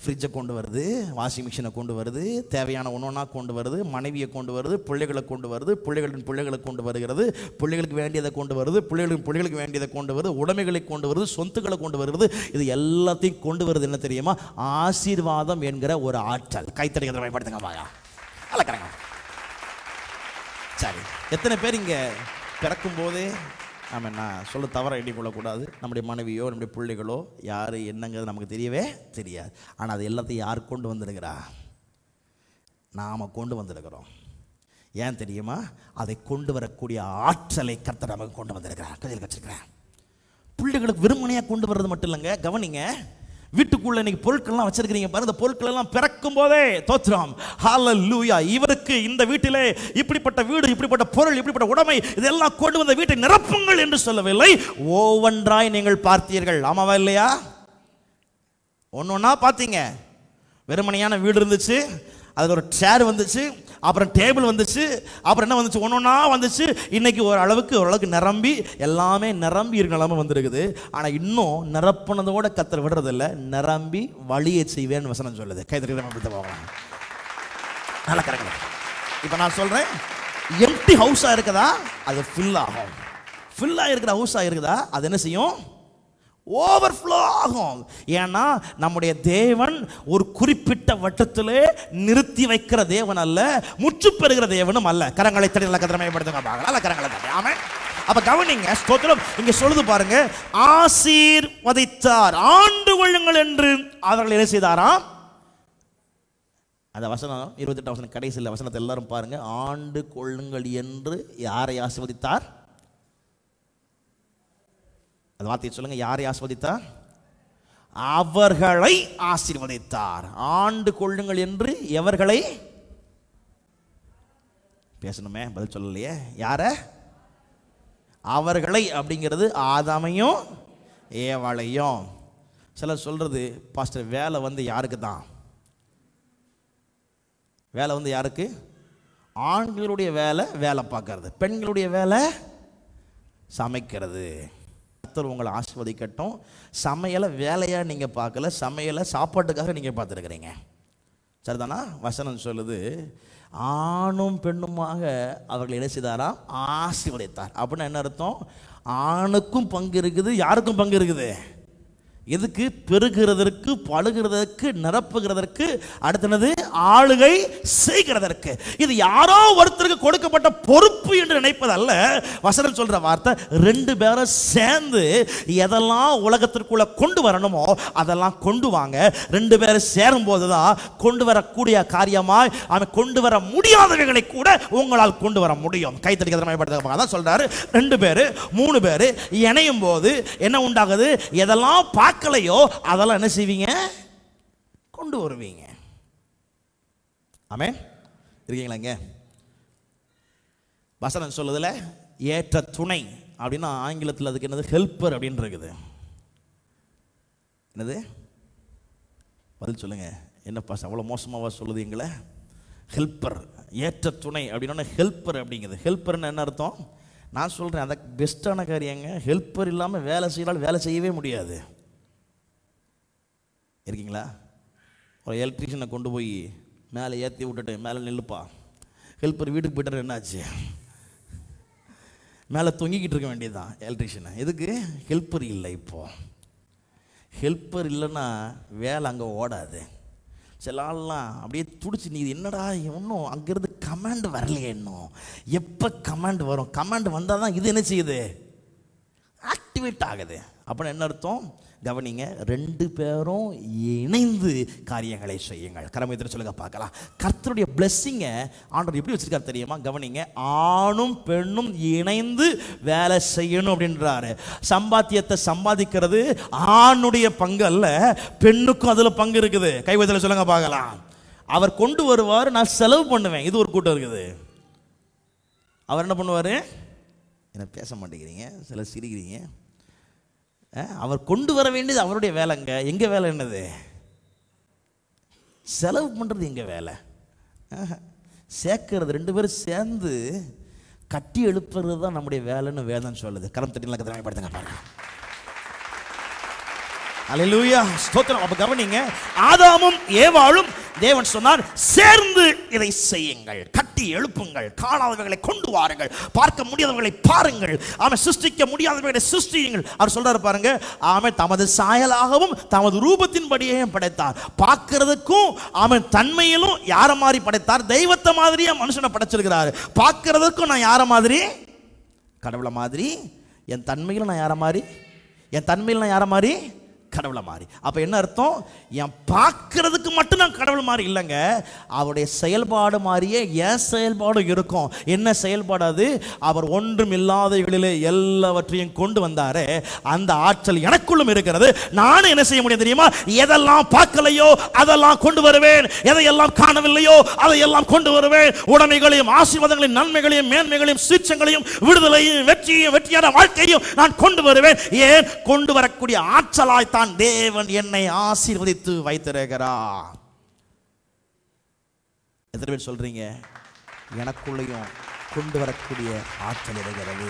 ஃப்ரிட்ஜை கொண்டு வருது வாஷிங் மிஷினை கொண்டு வருது தேவையான ஒன்றா கொண்டு வருது மனைவியை கொண்டு வருது பிள்ளைகளை கொண்டு வருது பிள்ளைகளின் பிள்ளைகளை கொண்டு வருகிறது பிள்ளைகளுக்கு வேண்டியதை கொண்டு வருது பிள்ளைகளின் பிள்ளைகளுக்கு வேண்டியதை கொண்டு வருது உடைமைகளை கொண்டு வருது சொத்துக்களை கொண்டு வருது இது எல்லாத்தையும் கொண்டு வருது என்ன தெரியுமா ஆசீர்வாதம் என்கிற ஒரு ஆற்றல் கைத்தடிக்கிறத பயன்படுத்துங்க அலக்கரங்க சரி எத்தனை பேர் இங்கே பிறக்கும் போதே நம்ம நான் சொல்ல தவற எண்ணி கொள்ளக்கூடாது நம்முடைய மனைவியோ நம்முடைய பிள்ளைகளோ யார் என்னங்கிறது நமக்கு தெரியவே தெரியாது ஆனால் அது எல்லாத்தையும் யார் கொண்டு வந்திருக்கிறா நாம் கொண்டு வந்திருக்கிறோம் ஏன் தெரியுமா அதை கொண்டு வரக்கூடிய ஆற்றலை கர்த்த நமக்கு கொண்டு வந்திருக்கிறார் கையில் கச்சிருக்கிறேன் பிள்ளைகளுக்கு விரும்பனையாக கொண்டு வர்றது மட்டும் இல்லைங்க கவனிங்க வீட்டுக்குள்ள இன்னைக்கு பொருட்கள்லாம் வச்சிருக்கிறீங்க பாருங்க இந்த பொருட்கள் எல்லாம் பிறக்கும் போதே தோத்திரம் ஹாலல்லூயா இவருக்கு இந்த வீட்டிலே இப்படிப்பட்ட வீடு இப்படிப்பட்ட பொருள் இப்படிப்பட்ட உடைமை இதெல்லாம் கொண்டு வந்த வீட்டை நிரப்புங்கள் என்று சொல்லவில்லை ஒவ்வொன்றாய் நீங்கள் பார்த்தீர்கள் ஆமாவா இல்லையா ஒன்று பார்த்தீங்க வெறுமனையான வீடு இருந்துச்சு அதுக்கு ஒரு சேர் வந்துச்சு அப்புறம் டேபிள் வந்துச்சு அப்புறம் என்ன வந்துச்சு ஒன்று ஒன்றா வந்துச்சு இன்றைக்கி ஒரு அளவுக்கு ஓரளவுக்கு நிரம்பி எல்லாமே நிரம்பி இருக்க நிலமை வந்துருக்குது ஆனால் இன்னும் நிரப்புனதோட கத்தர் விடுறதில்ல நிரம்பி வழியை செய்வேன்னு வசனம் சொல்லுது கைதறி போகலாம் நல்லா கரெக்ட் இப்போ நான் சொல்கிறேன் எம்டி ஹவுஸாக இருக்குதா அது ஃபில் ஆகும் ஃபில்லாக இருக்கிற ஹவுஸாக இருக்குதா அது என்ன செய்யும் ஓவர்ஃப்ளோ ஆகும் ஏன்னா நம்முடைய தேவன் ஒரு குறிப்பிட்ட வட்டத்திலே நிறுத்தி வைக்கிற தேவன் அல்ல முற்று பெறுகிற தேவனும் அல்ல கரங்களை தடி நல்ல கதிரமயப்படுத்துங்க பார்க்கலாம் கரங்களை தடி ஆமே அப்போ கவனிங்க ஸ்தோத்திரம் இங்கே சொல்லுது பாருங்க வதைத்தார் ஆண்டு கொள்ளுங்கள் என்று அவர்கள் என்ன செய்தாராம் அந்த வசனம் இருபத்தெட்டு வசனம் கடைசியில் வசனத்தை எல்லாரும் பாருங்க ஆண்டு கொள்ளுங்கள் என்று யாரை ஆசீர்வதித்தார் அந்த வார்த்தையை சொல்லுங்கள் யாரை ஆஸ்வதித்தார் அவர்களை ஆசீர்வதித்தார் ஆண்டு கொள்ளுங்கள் என்று எவர்களை பேசணுமே பதில் சொல்லலையே யார அவர்களை அப்படிங்கிறது ஆதாமையும் ஏவாளையும் சில சொல்கிறது பாஸ்டர் வேலை வந்து யாருக்கு தான் வேலை வந்து யாருக்கு ஆண்களுடைய வேலை வேலை பார்க்கறது பெண்களுடைய வேலை சமைக்கிறது கர்த்தர் உங்களை ஆஸ்வதிக்கட்டும் சமையலை வேலையாக நீங்கள் பார்க்கல சமையலை சாப்பாட்டுக்காக நீங்கள் பார்த்துருக்குறீங்க சரிதானா வசனம் சொல்லுது ஆணும் பெண்ணுமாக அவர்கள் என்ன செய்தாராம் ஆசிர்வதித்தார் அப்படின்னா என்ன அர்த்தம் ஆணுக்கும் பங்கு இருக்குது யாருக்கும் பங்கு இருக்குது எதுக்கு பெருகிறதற்கு பழுகிறதற்கு நிரப்புகிறதற்கு அடுத்தனது ஆளுகை செய்கிறதற்கு இது யாரோ ஒருத்தருக்கு கொடுக்கப்பட்ட பொறுப்பு என்று நினைப்பதல்ல வசனம் சொல்ற வார்த்தை ரெண்டு பேரும் சேர்ந்து எதெல்லாம் உலகத்திற்குள்ள கொண்டு வரணுமோ அதெல்லாம் கொண்டு வாங்க ரெண்டு பேரும் சேரும் போதுதான் கொண்டு வரக்கூடிய காரியமாய் அவன் கொண்டு வர முடியாதவைகளை கூட உங்களால் கொண்டு வர முடியும் கைத்தடிக்கிறதுமாக சொல்றாரு ரெண்டு பேர் மூணு பேர் இணையும் போது என்ன உண்டாகுது எதெல்லாம் பார்க்க பார்க்கலையோ அதெல்லாம் என்ன செய்வீங்க கொண்டு வருவீங்க ஆமே இருக்கீங்களாங்க வசனம் சொல்லுதில் ஏற்ற துணை அப்படின்னா ஆங்கிலத்தில் அதுக்கு என்னது ஹெல்ப்பர் அப்படின்னு இருக்குது என்னது பதில் சொல்லுங்கள் என்ன பாஸ் அவ்வளோ மோசமாக சொல்லுது எங்களை ஹெல்ப்பர் ஏற்ற துணை அப்படின்னா ஹெல்ப்பர் அப்படிங்கிறது ஹெல்ப்பர்னு என்ன அர்த்தம் நான் சொல்கிறேன் அதை பெஸ்ட்டான காரியங்க ஹெல்ப்பர் இல்லாமல் வேலை செய்யலாம் வேலை செய்யவே முடியாது இருக்கீங்களா ஒரு எலக்ட்ரிஷியனை கொண்டு போய் மேலே ஏற்றி விட்டுட்டேன் மேலே நில்லுப்பா ஹெல்ப்பர் வீட்டுக்கு போய்ட்டு என்னாச்சு மேலே தொங்கிக்கிட்டு இருக்க வேண்டியதுதான் எலக்ட்ரிஷியனை எதுக்கு ஹெல்ப்பர் இல்லை இப்போது ஹெல்ப்பர் இல்லைன்னா வேலை அங்கே ஓடாது சில ஆள்லாம் அப்படியே துடிச்சு நீ என்னடா இன்னும் அங்கேருந்து கமாண்ட் வரலையே இன்னும் எப்போ கமாண்ட் வரும் கமாண்ட் வந்தால் தான் இது என்ன செய்யுது ஆக்டிவேட் ஆகுது அப்படின்னா என்ன அர்த்தம் கவனிங்க ரெண்டு பேரும் இணைந்து காரியங்களை செய்யுங்கள் கரமயத்தில் சொல்லுங்க பார்க்கலாம் கர்த்தருடைய பிளெஸ்ஸிங்கை ஆண்டர் எப்படி வச்சிருக்காரு தெரியுமா கவனிங்க ஆணும் பெண்ணும் இணைந்து வேலை செய்யணும் அப்படின்றாரு சம்பாத்தியத்தை சம்பாதிக்கிறது ஆணுடைய பங்கு அல்ல பெண்ணுக்கும் அதில் பங்கு இருக்குது கைவத்தில் சொல்லுங்க பார்க்கலாம் அவர் கொண்டு வருவார் நான் செலவு பண்ணுவேன் இது ஒரு கூட்டம் இருக்குது அவர் என்ன பண்ணுவார் என்ன பேச மாட்டேங்கிறீங்க சில சிரிக்கிறீங்க அவர் கொண்டு வர வேண்டியது அவருடைய வேலைங்க எங்கே வேலை என்னது செலவு பண்ணுறது எங்கே வேலை சேர்க்கறது ரெண்டு பேரும் சேர்ந்து கட்டி எழுப்புறது தான் நம்முடைய வேலைன்னு வேதம் சொல்லுது கரம் தட்டிலாம் கத்திரமே படுத்துங்க பாருங்கள் அலையிலூயா ஸ்தோத்திரம் அப்போ கவனிங்க ஆதாமும் ஏவாளும் தேவன் சொன்னார் சேர்ந்து இதை செய்யுங்கள் கட்டி எழுப்புங்கள் காணாதவர்களை கொண்டு வாருங்கள் பார்க்க முடியாதவர்களை பாருங்கள் ஆமை சிருஷ்டிக்க முடியாதவர்களை சிருஷ்டியுங்கள் அவர் சொல்கிறார் பாருங்க ஆமை தமது சாயலாகவும் தமது ரூபத்தின்படியையும் படைத்தார் பார்க்கறதுக்கும் அவன் தன்மையிலும் யாரை மாதிரி படைத்தார் தெய்வத்தை மாதிரியே மனுஷனை படைச்சிருக்கிறாரு பார்க்கறதுக்கும் நான் யாரை மாதிரி கடவுளை மாதிரி என் தன்மையில் நான் யாரை மாதிரி என் தன்மையில் நான் யாரை மாதிரி கடவுளை மாறி அப்போ என்ன அர்த்தம் என் பார்க்கறதுக்கு மட்டும் நான் கடவுள் மாறி இல்லைங்க அவருடைய செயல்பாடு மாதிரியே என் செயல்பாடும் இருக்கும் என்ன செயல்பாடு அது அவர் ஒன்றும் இல்லாதவர்களிலே எல்லாவற்றையும் கொண்டு வந்தாரே அந்த ஆற்றல் எனக்குள்ளும் இருக்கிறது நானும் என்ன செய்ய முடியும் தெரியுமா எதெல்லாம் பார்க்கலையோ அதெல்லாம் கொண்டு வருவேன் எதையெல்லாம் காணவில்லையோ அதையெல்லாம் கொண்டு வருவேன் உடமைகளையும் ஆசீர்வாதங்களையும் நன்மைகளையும் மேன்மைகளையும் சீச்சங்களையும் விடுதலையும் வெற்றியையும் வெற்றியான வாழ்க்கையும் நான் கொண்டு வருவேன் ஏன் கொண்டு வரக்கூடிய ஆற்றலாய்த்தான் தான் தேவன் என்னை ஆசீர்வதித்து வைத்திருக்கிறார் எத்தனை பேர் சொல்றீங்க எனக்குள்ளேயும் கொண்டு வரக்கூடிய ஆற்றல் இருக்கிறது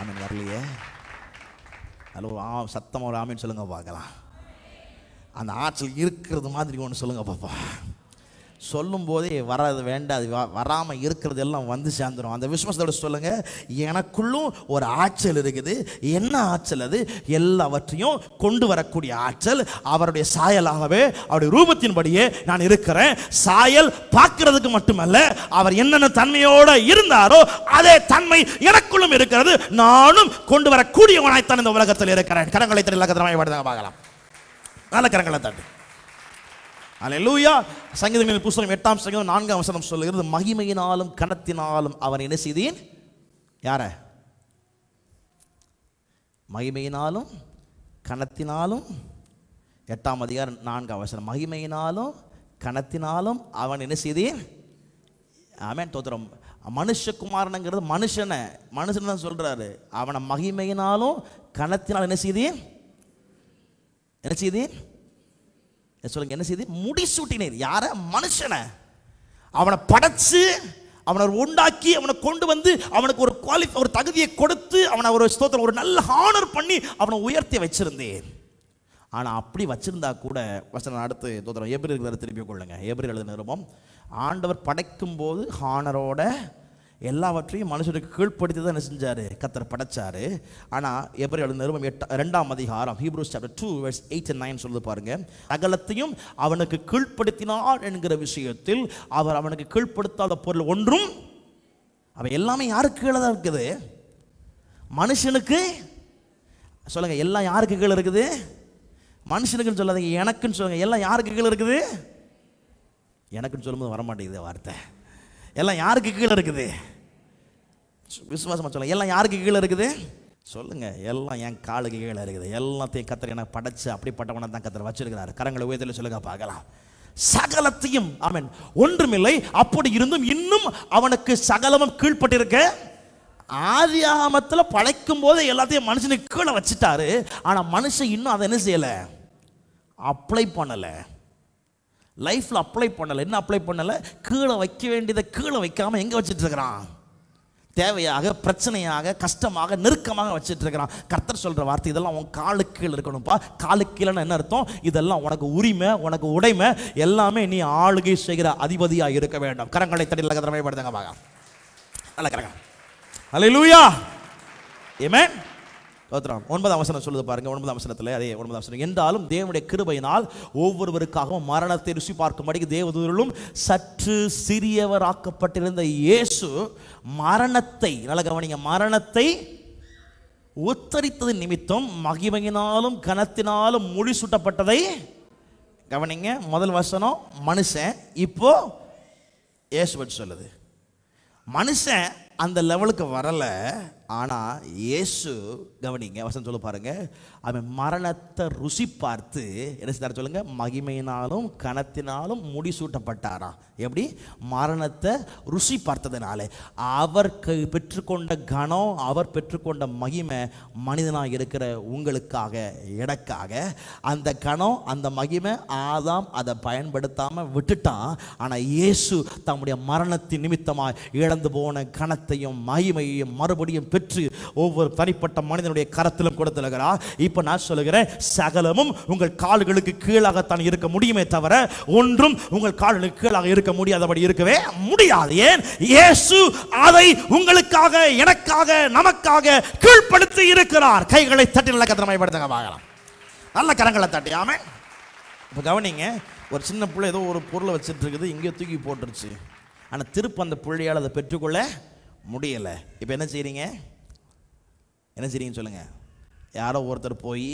ஆமீன் வரலையே ஹலோ ஆ சத்தமாக ஒரு ஆமீன் சொல்லுங்க பார்க்கலாம் அந்த ஆற்றல் இருக்கிறது மாதிரி ஒன்று சொல்லுங்க பாப்பா சொல்லும் போதே வராது வேண்டாது வராமல் இருக்கிறது எல்லாம் வந்து சேர்ந்துடும் அந்த விஸ்வாசத்தோட சொல்லுங்க எனக்குள்ளும் ஒரு ஆற்றல் இருக்குது என்ன ஆற்றல் அது எல்லாவற்றையும் கொண்டு வரக்கூடிய ஆற்றல் அவருடைய சாயலாகவே அவருடைய ரூபத்தின்படியே நான் இருக்கிறேன் சாயல் பார்க்கறதுக்கு மட்டுமல்ல அவர் என்னென்ன தன்மையோடு இருந்தாரோ அதே தன்மை எனக்குள்ளும் இருக்கிறது நானும் கொண்டு வரக்கூடியவனாய்த்தான் இந்த உலகத்தில் இருக்கிறேன் கரங்களை திரு இலக்கத்தனமாக பார்க்கலாம் நல்ல கரங்களை தாண்டி அல்லூயா சங்கீதங்களின் புஸ்தகம் எட்டாம் சங்கீதம் நான்காம் வசனம் சொல்லுகிறது மகிமையினாலும் கணத்தினாலும் அவன் என்ன செய்தேன் யார மகிமையினாலும் கணத்தினாலும் எட்டாம் அதிகாரம் நான்காம் வசனம் மகிமையினாலும் கணத்தினாலும் அவன் என்ன செய்தேன் ஆமேன் தோத்திரம் மனுஷகுமாரனுங்கிறது மனுஷனை மனுஷன் தான் சொல்கிறாரு அவனை மகிமையினாலும் கணத்தினால் என்ன செய்தேன் என்ன செய்தேன் சொல்லுங்க என்ன செய்து முடிசூட்டினர் யார மனுஷனை அவனை படைச்சு அவனை உண்டாக்கி அவனை கொண்டு வந்து அவனுக்கு ஒரு குவாலிஃபை ஒரு தகுதியை கொடுத்து அவனை ஒரு ஸ்தோத்திரம் ஒரு நல்ல ஹானர் பண்ணி அவனை உயர்த்தி வச்சிருந்தேன் ஆனால் அப்படி வச்சிருந்தா கூட வசனம் அடுத்து தோத்திரம் ஏப்ரல் திருப்பி கொள்ளுங்க ஏப்ரல் எழுத நிருபம் ஆண்டவர் படைக்கும் போது ஹானரோட எல்லாவற்றையும் மனுஷனுக்கு கீழ்ப்படுத்தி தான் என்ன செஞ்சார் கத்தர் படைச்சார் ஆனால் எப்படி எழுந்த நிறுவனம் எட்டு ரெண்டாம் அதிகாரம் Hebrews chapter two verse eight and nine சொல்லுது பாருங்க அகலத்தையும் அவனுக்கு கீழ்ப்படுத்தினார் என்கிற விஷயத்தில் அவர் அவனுக்கு கீழ்ப்படுத்தாத பொருள் ஒன்றும் அவன் எல்லாமே யாருக்கு கீழே தான் இருக்குது மனுஷனுக்கு சொல்லுங்கள் எல்லாம் யாருக்கு கீழே இருக்குது மனுஷனுக்குன்னு சொல்லாதீங்க எனக்குன்னு சொல்லுங்கள் எல்லாம் யாருக்கு கீழே இருக்குது எனக்குன்னு சொல்லும்போது வரமாட்டேங்குது வார்த்தை எல்லாம் யாருக்கு கீழே இருக்குது விசுவாசமாக சொல்ல எல்லாம் யாருக்கு கீழே இருக்குது சொல்லுங்க எல்லாம் என் காலுக்கு கீழே இருக்குது எல்லாத்தையும் கத்திர எனக்கு படைச்சு அப்படிப்பட்டவனை தான் கத்திர வச்சிருக்கிறாரு கரங்களை உயர்த்தல சொல்லுங்க பார்க்கலாம் சகலத்தையும் அவன் ஒன்றுமில்லை அப்படி இருந்தும் இன்னும் அவனுக்கு சகலமும் கீழ்பட்டிருக்க ஆதி ஆகமத்தில் பழைக்கும் போது எல்லாத்தையும் மனுஷனுக்கு கீழே வச்சுட்டாரு ஆனால் மனுஷன் இன்னும் அதை என்ன செய்யலை அப்ளை பண்ணலை லைஃப்பில் அப்ளை பண்ணலை என்ன அப்ளை பண்ணலை கீழே வைக்க வேண்டியதை கீழே வைக்காமல் எங்கே இருக்கிறான் தேவையாக பிரச்சனையாக கஷ்டமாக நெருக்கமாக வச்சுட்டு இருக்கிறான் கர்த்தர் சொல்கிற வார்த்தை இதெல்லாம் உன் காலு கீழே இருக்கணும்ப்பா காலுக்கு கீழேன்னு என்ன அர்த்தம் இதெல்லாம் உனக்கு உரிமை உனக்கு உடைமை எல்லாமே நீ ஆளுகை செய்கிற அதிபதியாக இருக்க வேண்டும் கரங்களை தடியில் திறமைப்படுத்துங்க பாக நல்ல கரங்க அலை லூயா ஏமே பத்ராம் ஒன்பதாம் அவசரம் சொல்லுது பாருங்க ஒன்பதாம் அவசரத்தில் அதே ஒன்பதாம் அவசரம் என்றாலும் தேவனுடைய கிருபையினால் ஒவ்வொருவருக்காகவும் மரணத்தை ருசி பார்க்கும்படிக்கு தேவதூரிலும் சற்று சிறியவராக்கப்பட்டிருந்த இயேசு மரணத்தை நல்ல கவனிங்க மரணத்தை உத்தரித்தது நிமித்தம் மகிமையினாலும் கனத்தினாலும் மொழி சுட்டப்பட்டதை கவனிங்க முதல் வசனம் மனுஷன் இப்போ இயேசுவன் சொல்லுது மனுஷன் அந்த லெவலுக்கு வரலை ஆனால் இயேசு கவனிங்க வசனம் சொல்ல பாருங்க அவன் மரணத்தை ருசி பார்த்து என்ன செய்தார் சொல்லுங்க மகிமையினாலும் கணத்தினாலும் முடிசூட்டப்பட்டாராம் எப்படி மரணத்தை ருசி பார்த்ததுனால அவர் பெற்றுக்கொண்ட கணம் அவர் பெற்றுக்கொண்ட மகிமை மனிதனாக இருக்கிற உங்களுக்காக எனக்காக அந்த கணம் அந்த மகிமை ஆதாம் அதை பயன்படுத்தாமல் விட்டுட்டான் ஆனால் இயேசு தம்முடைய மரணத்தின் நிமித்தமாக இழந்து போன கணத்தையும் மகிமையையும் மறுபடியும் பெற்று பெற்று ஒவ்வொரு தனிப்பட்ட மனிதனுடைய கரத்திலும் கொடுத்துகிறார் இப்போ நான் சொல்லுகிறேன் சகலமும் உங்கள் கால்களுக்கு கீழாகத்தான் இருக்க முடியுமே தவிர ஒன்றும் உங்கள் கால்களுக்கு கீழாக இருக்க முடியாதபடி இருக்கவே முடியாது ஏன் இயேசு அதை உங்களுக்காக எனக்காக நமக்காக கீழ்ப்படுத்தி இருக்கிறார் கைகளை தட்டி நல்ல கத்திரமாய் படுத்துங்க பார்க்கலாம் நல்ல கரங்களை தட்டியாம இப்போ கவனிங்க ஒரு சின்ன பிள்ளை ஏதோ ஒரு பொருளை வச்சுட்டு இருக்குது இங்கே தூக்கி போட்டுருச்சு ஆனால் திருப்ப அந்த பிள்ளையால் அதை பெற்றுக்கொள்ள முடியலை இப்போ என்ன செய்கிறீங்க என்ன செய்றீங்க சொல்லுங்கள் யாரோ ஒருத்தர் போய்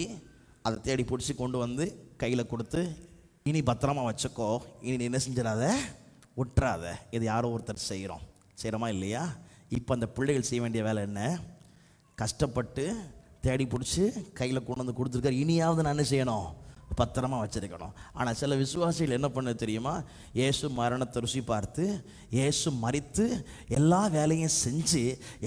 அதை தேடி பிடிச்சி கொண்டு வந்து கையில் கொடுத்து இனி பத்திரமா வச்சுக்கோ இனி நீ என்ன செஞ்சிடாத விட்டுறாத இது யாரோ ஒருத்தர் செய்கிறோம் செய்கிறோமா இல்லையா இப்போ அந்த பிள்ளைகள் செய்ய வேண்டிய வேலை என்ன கஷ்டப்பட்டு தேடி பிடிச்சி கையில் கொண்டு வந்து கொடுத்துருக்காரு இனியாவது நான் என்ன செய்யணும் பத்திரமா வச்சுருக்கணும் ஆனால் சில விசுவாசிகள் என்ன பண்ண தெரியுமா ஏசு மரணத்தை ருசி பார்த்து ஏசு மறித்து எல்லா வேலையும் செஞ்சு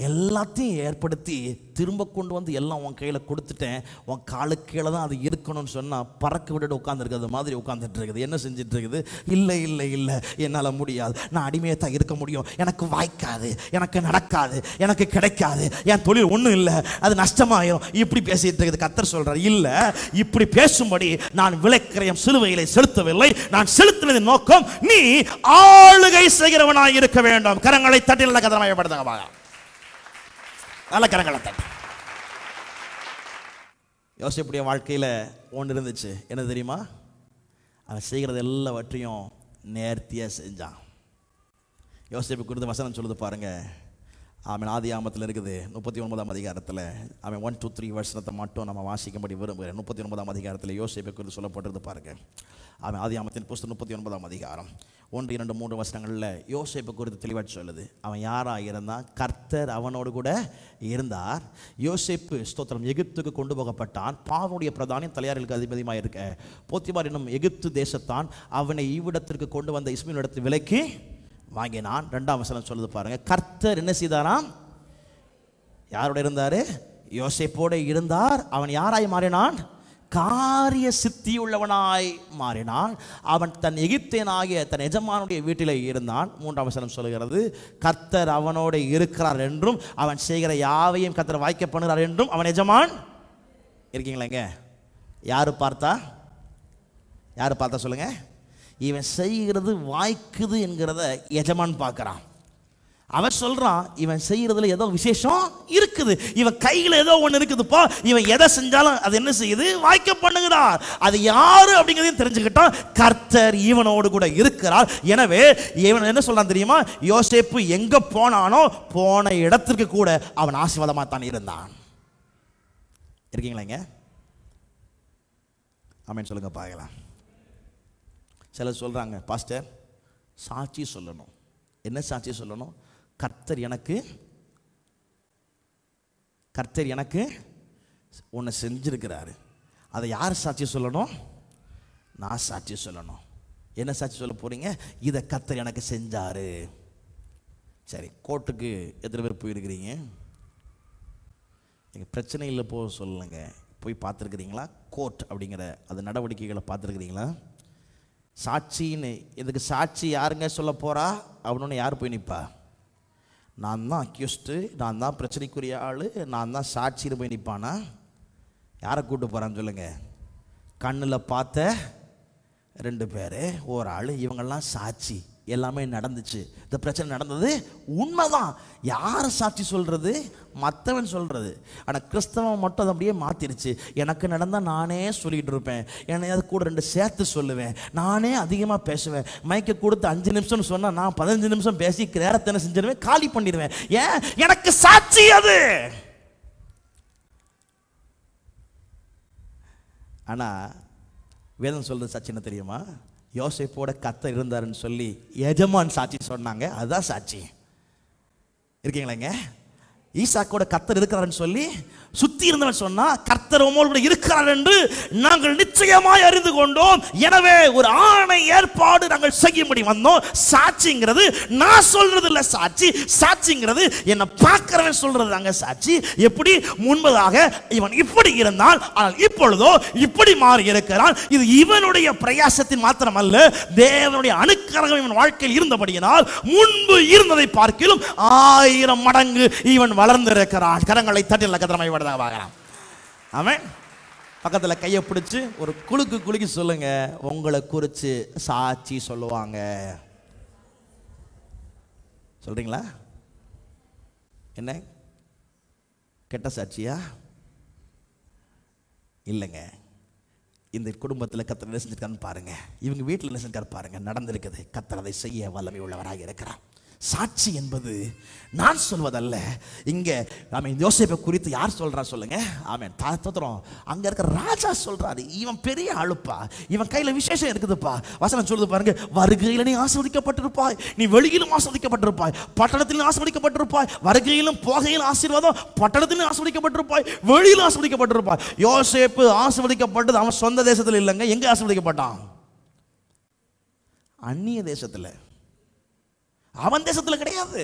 எல்லாத்தையும் ஏற்படுத்தி திரும்ப கொண்டு வந்து எல்லாம் உன் கையில் கொடுத்துட்டேன் உன் காலு கீழே தான் அது இருக்கணும்னு சொன்னால் பறக்க விட்டுட்டு உட்காந்துருக்கிறது மாதிரி உட்காந்துட்டு இருக்குது என்ன செஞ்சுட்டு இருக்குது இல்லை இல்லை இல்லை என்னால் முடியாது நான் அடிமையை தான் இருக்க முடியும் எனக்கு வாய்க்காது எனக்கு நடக்காது எனக்கு கிடைக்காது என் தொழில் ஒன்றும் இல்லை அது நஷ்டமாயிரும் இப்படி பேசிகிட்டு இருக்குது கத்தர் சொல்கிறார் இல்லை இப்படி பேசும்படி நான் விளக்கிறையும் சிலுவையிலே செலுத்தவில்லை நான் செலுத்தினது நோக்கம் நீ ஆளுகை செய்கிறவனாக இருக்க வேண்டும் கரங்களை தட்டில் கதனமாக படுத்தங்க நல்ல கரங்களை தட்டு யோசிப்புடைய வாழ்க்கையில் ஒன்று இருந்துச்சு என்ன தெரியுமா அவன் செய்கிறது எல்லாவற்றையும் நேர்த்தியாக செஞ்சான் யோசிப்பு குறித்து வசனம் சொல்லுது பாருங்கள் அவன் ஆதி ஆமத்தில் இருக்குது முப்பத்தி ஒன்பதாம் அதிகாரத்தில் அவன் ஒன் டூ த்ரீ வருஷத்தை மட்டும் நம்ம வாசிக்கும்படி விரும்புகிறேன் முப்பத்தி ஒன்பதாம் அதிகாரத்தில் யோசிப்பை குறித்து சொல்லப்பட்டிருந்து பாருங்கள் அவன் ஆதி ஆமத்தின் புஸ்தம் முப்பத்தி ஒன்பதாம் அதிகாரம் ஒன்று இரண்டு மூன்று வசனங்களில் யோசிப்பை குறித்து தெளிவாக சொல்லுது அவன் யாராக இருந்தான் கர்த்தர் அவனோடு கூட இருந்தார் யோசிப்பு ஸ்தோத்திரம் எகிப்துக்கு கொண்டு போகப்பட்டான் பாவனுடைய பிரதானியம் தலையார்களுக்கு அதிபதியமாக இருக்க போத்திமார் என்னும் எகிப்து தேசத்தான் அவனை இவ்விடத்திற்கு கொண்டு வந்த இஸ்மின் இடத்து விலைக்கு வாங்கினான் ரெண்டாம் வசனம் சொல்லுது பாருங்கள் கர்த்தர் என்ன செய்தாராம் யாரோட இருந்தார் யோசிப்போடு இருந்தார் அவன் யாராய் மாறினான் காரிய சித்தியுள்ளவனாய் மாறினான் அவன் தன் ஆகிய தன் எஜமானுடைய வீட்டிலே இருந்தான் மூன்றாம் வசனம் சொல்கிறது கர்த்தர் அவனோடு இருக்கிறார் என்றும் அவன் செய்கிற யாவையும் கர்த்தர் வாய்க்க பண்ணுகிறார் என்றும் அவன் எஜமான் இருக்கீங்களேங்க யார் பார்த்தா யார் பார்த்தா சொல்லுங்கள் இவன் செய்கிறது வாய்க்குது என்கிறத எஜமான் பார்க்குறான் அவன் சொல்கிறான் இவன் செய்யறதுல ஏதோ விசேஷம் இருக்குது இவன் கையில் ஏதோ ஒன்று இருக்குதுப்பா இவன் எதை செஞ்சாலும் அது என்ன செய்யுது வாய்க்க பண்ணுகிறார் அது யார் அப்படிங்கிறதையும் தெரிஞ்சுக்கிட்டான் கர்த்தர் இவனோடு கூட இருக்கிறார் எனவே இவன் என்ன சொல்கிறான் தெரியுமா யோசேப்பு எங்கே போனானோ போன இடத்திற்கு கூட அவன் ஆசீர்வாதமாக தான் இருந்தான் இருக்கீங்களாங்க ஆமேன்னு சொல்லுங்க பார்க்கலாம் சிலர் சொல்கிறாங்க பாஸ்டர் சாட்சி சொல்லணும் என்ன சாட்சி சொல்லணும் கர்த்தர் எனக்கு கர்த்தர் எனக்கு ஒன்று செஞ்சிருக்கிறாரு அதை யார் சாட்சி சொல்லணும் நான் சாட்சி சொல்லணும் என்ன சாட்சி சொல்ல போகிறீங்க இதை கர்த்தர் எனக்கு செஞ்சார் சரி கோர்ட்டுக்கு எத்தனை பேர் போயிருக்கிறீங்க எங்கள் பிரச்சனை இல்லை போக சொல்லுங்க போய் பார்த்துருக்குறீங்களா கோர்ட் அப்படிங்கிற அது நடவடிக்கைகளை பார்த்துருக்குறீங்களா சாட்சின்னு இதுக்கு சாட்சி யாருங்க சொல்ல போகிறா அப்படின்னு யார் போய் நிற்பா நான் தான் அக்யூஸ்டு நான் தான் பிரச்சனைக்குரிய ஆள் நான் தான் சாட்சின்னு போய் நிற்பானா யாரை கூப்பிட்டு போகிறான்னு சொல்லுங்கள் கண்ணில் பார்த்த ரெண்டு பேர் ஒரு ஆள் இவங்கெல்லாம் சாட்சி எல்லாமே நடந்துச்சு இந்த பிரச்சனை நடந்தது உண்மைதான் யார் சாட்சி சொல்கிறது மற்றவன் சொல்கிறது ஆனால் கிறிஸ்தவன் மட்டும் அதை அப்படியே மாற்றிருச்சு எனக்கு நடந்தால் நானே சொல்லிகிட்டு இருப்பேன் என்னை அது கூட ரெண்டு சேர்த்து சொல்லுவேன் நானே அதிகமாக பேசுவேன் மைக்கை கொடுத்து அஞ்சு நிமிஷம்னு சொன்னால் நான் பதினஞ்சு நிமிஷம் பேசி கிரேரத்தனை செஞ்சிருவேன் காலி பண்ணிடுவேன் ஏன் எனக்கு சாட்சி அது ஆனால் வேதம் சொல்கிறது சாட்சி என்ன தெரியுமா யோசைப்போட கத்த இருந்தாருன்னு சொல்லி எஜமான் சாட்சி சொன்னாங்க அதுதான் சாட்சி இருக்கீங்களாங்க ஈசாக்கோட கத்தர் இருக்கிறாருன்னு சொல்லி சுத்தி இருந்தவன் சொன்னா கர்த்தர் உமோடு கூட இருக்கிறார் என்று நாங்கள் நிச்சயமாய் அறிந்து கொண்டோம் எனவே ஒரு ஆணை ஏற்பாடு நாங்கள் செய்யும்படி வந்தோம் சாட்சிங்கிறது நான் சொல்றது இல்லை சாட்சி சாட்சிங்கிறது என்னை பார்க்கிறவன் சொல்றது தாங்க சாட்சி எப்படி முன்பதாக இவன் இப்படி இருந்தால் ஆனால் இப்பொழுதோ இப்படி மாறி இருக்கிறான் இது இவனுடைய பிரயாசத்தின் மாத்திரம் அல்ல தேவனுடைய அணுக்கரகம் இவன் வாழ்க்கையில் இருந்தபடியினால் முன்பு இருந்ததை பார்க்கிலும் ஆயிரம் மடங்கு இவன் வளர்ந்திருக்கிறான் கரங்களை தட்டில் கதிரமை தான் பார்க்கலாம் அவன் பக்கத்தில் கையை பிடிச்சி ஒரு குலுக்கு குலுக்கி சொல்லுங்க உங்களை குறித்து சாட்சி சொல்லுவாங்க சொல்கிறீங்களா என்ன கெட்ட சாட்சியா இல்லைங்க இந்த குடும்பத்தில் கத்தர் என்ன பாருங்கள் இவங்க வீட்டில் நினைச்சிருக்காரு பாருங்கள் நடந்திருக்குது கத்தர் அதை செய்ய வல்லமை உள்ளவராக இருக்கிறான் சாட்சி என்பது நான் சொல்வதல்ல இங்கே ஆமீன் யோசிப்பை குறித்து யார் சொல்கிறா சொல்லுங்க ஆமீன் தத்துறோம் அங்கே இருக்க ராஜா சொல்கிறாரு இவன் பெரிய அழுப்பா இவன் கையில் விசேஷம் இருக்குதுப்பா வசனம் சொல்லுது பாருங்க வருகையில் நீ ஆஸ்வதிக்கப்பட்டிருப்பாய் நீ வெளியிலும் ஆஸ்வதிக்கப்பட்டிருப்பாய் பட்டணத்திலும் ஆஸ்வதிக்கப்பட்டிருப்பாய் வருகையிலும் போகையிலும் ஆசீர்வாதம் பட்டணத்திலும் ஆஸ்வதிக்கப்பட்டிருப்பாய் வெளியிலும் ஆஸ்வதிக்கப்பட்டிருப்பாய் யோசேப்பு ஆஸ்வதிக்கப்பட்டது அவன் சொந்த தேசத்தில் இல்லைங்க எங்கே ஆஸ்வதிக்கப்பட்டான் அந்நிய தேசத்தில் அவன் தேசத்தில் கிடையாது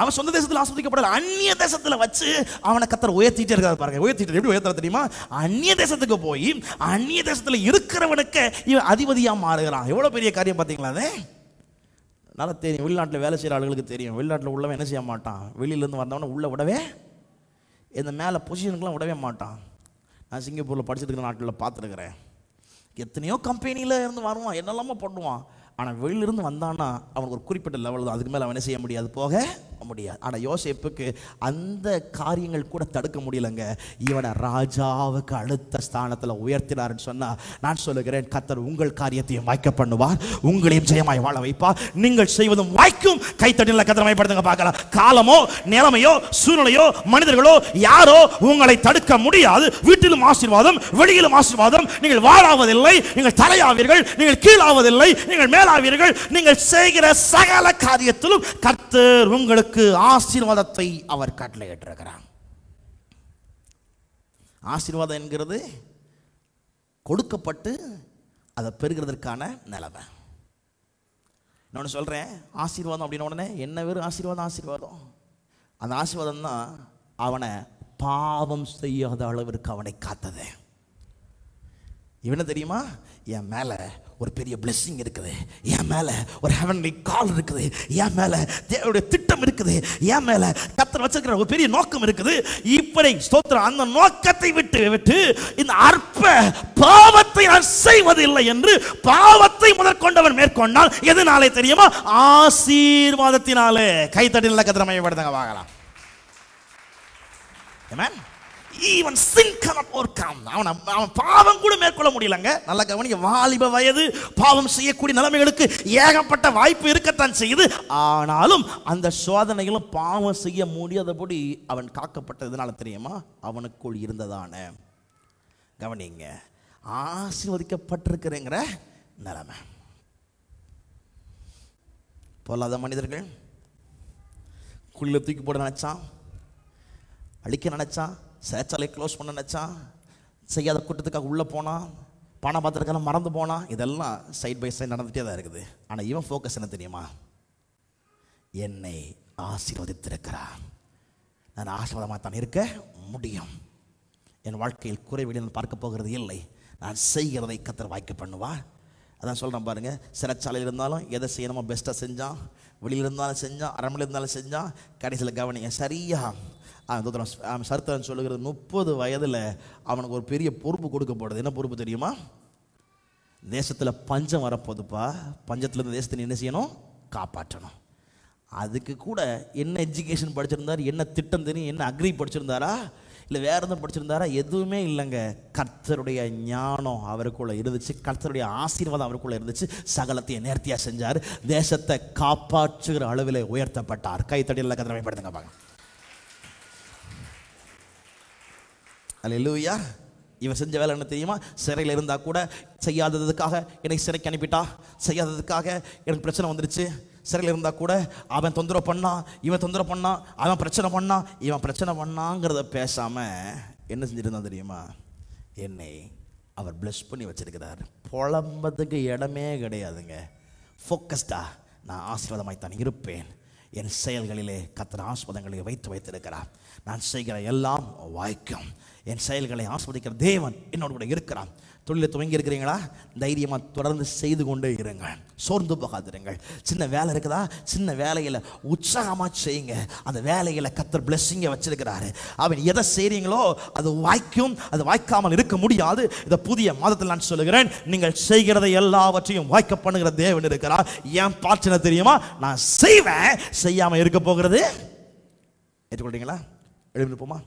அவன் சொந்த தேசத்தில் ஆஸ்வதிக்கப்படல அந்நிய தேசத்தில் வச்சு அவனை கத்தர் உயர்த்திட்டே இருக்காது பாருங்க உயர்த்திட்டு எப்படி உயர்த்த தெரியுமா அந்நிய தேசத்துக்கு போய் அந்நிய தேசத்தில் இருக்கிறவனுக்கு இவன் அதிபதியாக மாறுகிறான் எவ்வளோ பெரிய காரியம் பார்த்தீங்களா நல்லா தெரியும் வெளிநாட்டில் வேலை செய்கிற ஆளுகளுக்கு தெரியும் வெளிநாட்டில் உள்ளவன் என்ன செய்ய மாட்டான் வெளியிலேருந்து வந்தவனை உள்ளே விடவே இந்த மேலே பொசிஷனுக்குலாம் விடவே மாட்டான் நான் சிங்கப்பூரில் படிச்சிருக்கிற நாட்டில் பார்த்துருக்குறேன் எத்தனையோ கம்பெனியில் இருந்து வருவான் என்னெல்லாமோ பண்ணுவான் ஆனால் வெளியிலிருந்து வந்தான்னா அவனுக்கு ஒரு குறிப்பிட்ட லெவல் தான் அதுக்கு மேலே அவனை செய்ய முடியாது போக முடியாது ஆனால் யோசிப்புக்கு அந்த காரியங்கள் கூட தடுக்க முடியலைங்க இவனை ராஜாவுக்கு அடுத்த ஸ்தானத்தில் உயர்த்தினார்னு சொன்னால் நான் சொல்லுகிறேன் கத்தர் உங்கள் காரியத்தையும் வாய்க்க பண்ணுவார் உங்களையும் ஜெயமாய் வாழ வைப்பார் நீங்கள் செய்வதும் வாய்க்கும் கைத்தட்டில கத்திரமைப்படுத்துங்க பார்க்கலாம் காலமோ நிலைமையோ சூழ்நிலையோ மனிதர்களோ யாரோ உங்களை தடுக்க முடியாது வீட்டிலும் ஆசீர்வாதம் வெளியிலும் ஆசீர்வாதம் நீங்கள் வாழாவதில்லை நீங்கள் தலையாவீர்கள் நீங்கள் கீழாவதில்லை நீங்கள் மேலாவீர்கள் நீங்கள் செய்கிற சகல காரியத்திலும் கத்தர் உங்களுக்கு உங்களுக்கு ஆசீர்வாதத்தை அவர் கட்டளையிட்டிருக்கிறார் ஆசீர்வாதம் என்கிறது கொடுக்கப்பட்டு அதை பெறுகிறதற்கான நிலைமை நான் சொல்கிறேன் ஆசீர்வாதம் அப்படின்ன உடனே என்ன வேறு ஆசீர்வாதம் ஆசீர்வாதம் அந்த ஆசீர்வாதம் தான் அவனை பாவம் செய்யாத அளவிற்கு அவனை காத்தது இவனை தெரியுமா என் மேலே ஒரு பெரிய பிளெஸ்ஸிங் இருக்குது என் மேலே ஒரு ஹெவன்லி கால் இருக்குது என் மேலே தேவனுடைய திட்டம் இருக்குது என் மேலே கத்தர் வச்சிருக்கிற ஒரு பெரிய நோக்கம் இருக்குது இப்படி ஸ்தோத்திரம் அந்த நோக்கத்தை விட்டு விட்டு இந்த அற்ப பாவத்தை நான் என்று பாவத்தை முதற்கொண்டவன் மேற்கொண்டால் எதுனாலே தெரியுமா ஆசீர்வாதத்தினாலே கைத்தடியில் கத்திரமையை படுத்தங்க வாங்கலாம் ஏமா even sin cannot overcome அவன் அவன் பாவம் கூட மேற்கொள்ள முடியலங்க நல்ல கவனிக்க வாலிப வயது பாவம் செய்யக்கூடிய நிலைமைகளுக்கு ஏகப்பட்ட வாய்ப்பு இருக்கத்தான் செய்யுது ஆனாலும் அந்த சோதனைகளும் பாவம் செய்ய முடியாதபடி அவன் காக்கப்பட்டதுனால தெரியுமா அவனுக்குள் இருந்ததான கவனிங்க ஆசீர்வதிக்கப்பட்டிருக்கிறேங்கிற நிலைமை பொல்லாத மனிதர்கள் குள்ள தூக்கி போட நினச்சான் அழிக்க நினச்சான் சேச்சாலையை க்ளோஸ் பண்ண நினச்சான் செய்யாத கூட்டத்துக்காக உள்ளே போனான் பணம் பார்த்துருக்கலாம் மறந்து போனான் இதெல்லாம் சைட் பை சைட் நடந்துகிட்டே தான் இருக்குது ஆனால் இவன் ஃபோக்கஸ் என்ன தெரியுமா என்னை ஆசீர்வதித்திருக்கிறான் நான் ஆசீர்வாதமாக தான் இருக்க முடியும் என் வாழ்க்கையில் குறைவீடு பார்க்க போகிறது இல்லை நான் செய்கிறதை கத்திர வாய்க்கு பண்ணுவா அதான் சொல்கிறேன் பாருங்கள் சிறைச்சாலையில் இருந்தாலும் எதை செய்யணுமோ பெஸ்ட்டாக செஞ்சான் வெளியில் இருந்தாலும் செஞ்சான் அரண்மனையில் இருந்தாலும் செஞ்சான் கடைசியில் கவனிங்க சரியாக சர்த்தன் சொல்லுகிறது முப்பது வயதில் அவனுக்கு ஒரு பெரிய பொறுப்பு கொடுக்கப்படுது என்ன பொறுப்பு தெரியுமா தேசத்தில் பஞ்சம் வரப்போதுப்பா பஞ்சத்துலேருந்து தேசத்தை என்ன செய்யணும் காப்பாற்றணும் அதுக்கு கூட என்ன எஜுகேஷன் படிச்சிருந்தார் என்ன திட்டம் தெரியும் என்ன அக்ரி படிச்சிருந்தாரா இல்லை வேறு எதுவும் படிச்சிருந்தாரா எதுவுமே இல்லைங்க கர்த்தருடைய ஞானம் அவருக்குள்ளே இருந்துச்சு கர்த்தருடைய ஆசீர்வாதம் அவருக்குள்ளே இருந்துச்சு சகலத்தையை நேர்த்தியாக செஞ்சார் தேசத்தை காப்பாற்றுகிற அளவில் உயர்த்தப்பட்டார் கைத்தடியில் கதிரமைப்படுத்துங்க பாருங்க அல்லா இவர் செஞ்ச வேலை என்ன தெரியுமா சிறையில் இருந்தால் கூட செய்யாததுக்காக என்னை சிறைக்கு அனுப்பிட்டா செய்யாததுக்காக எனக்கு பிரச்சனை வந்துருச்சு சிறையில் இருந்தால் கூட அவன் தொந்தரவு பண்ணான் இவன் தொந்தரவு பண்ணான் அவன் பிரச்சனை பண்ணான் இவன் பிரச்சனை பண்ணாங்கிறத பேசாமல் என்ன செஞ்சுருந்தான் தெரியுமா என்னை அவர் ப்ளஸ் பண்ணி வச்சுருக்கிறார் புலம்பதுக்கு இடமே கிடையாதுங்க ஃபோக்கஸ்டாக நான் ஆசீர்வாதமாய் தான் இருப்பேன் என் செயல்களிலே கத்தன ஆஸ்பதங்களை வைத்து வைத்திருக்கிறார் நான் செய்கிற எல்லாம் வாய்க்கும் என் செயல்களை ஆஸ்வதிக்கிற தேவன் என்னோட கூட இருக்கிறான் தொழிலை துவங்கி இருக்கிறீங்களா தைரியமாக தொடர்ந்து செய்து கொண்டே இருங்கள் சோர்ந்து போகாதிருங்கள் சின்ன வேலை இருக்குதா சின்ன வேலையில் உற்சாகமாக செய்யுங்க அந்த வேலையில் கத்தர் பிளெஸ்ஸிங்கை வச்சிருக்கிறாரு அவன் எதை செய்கிறீங்களோ அது வாய்க்கும் அது வாய்க்காமல் இருக்க முடியாது இதை புதிய மாதத்தில் நான் சொல்லுகிறேன் நீங்கள் செய்கிறதை எல்லாவற்றையும் வாய்க்க பண்ணுகிற தேவன் இருக்கிறார் ஏன் பாச்சனை தெரியுமா நான் செய்வேன் செய்யாமல் இருக்க போகிறது ஏற்றுக்கொள்றீங்களா எழுந்திருப்போமா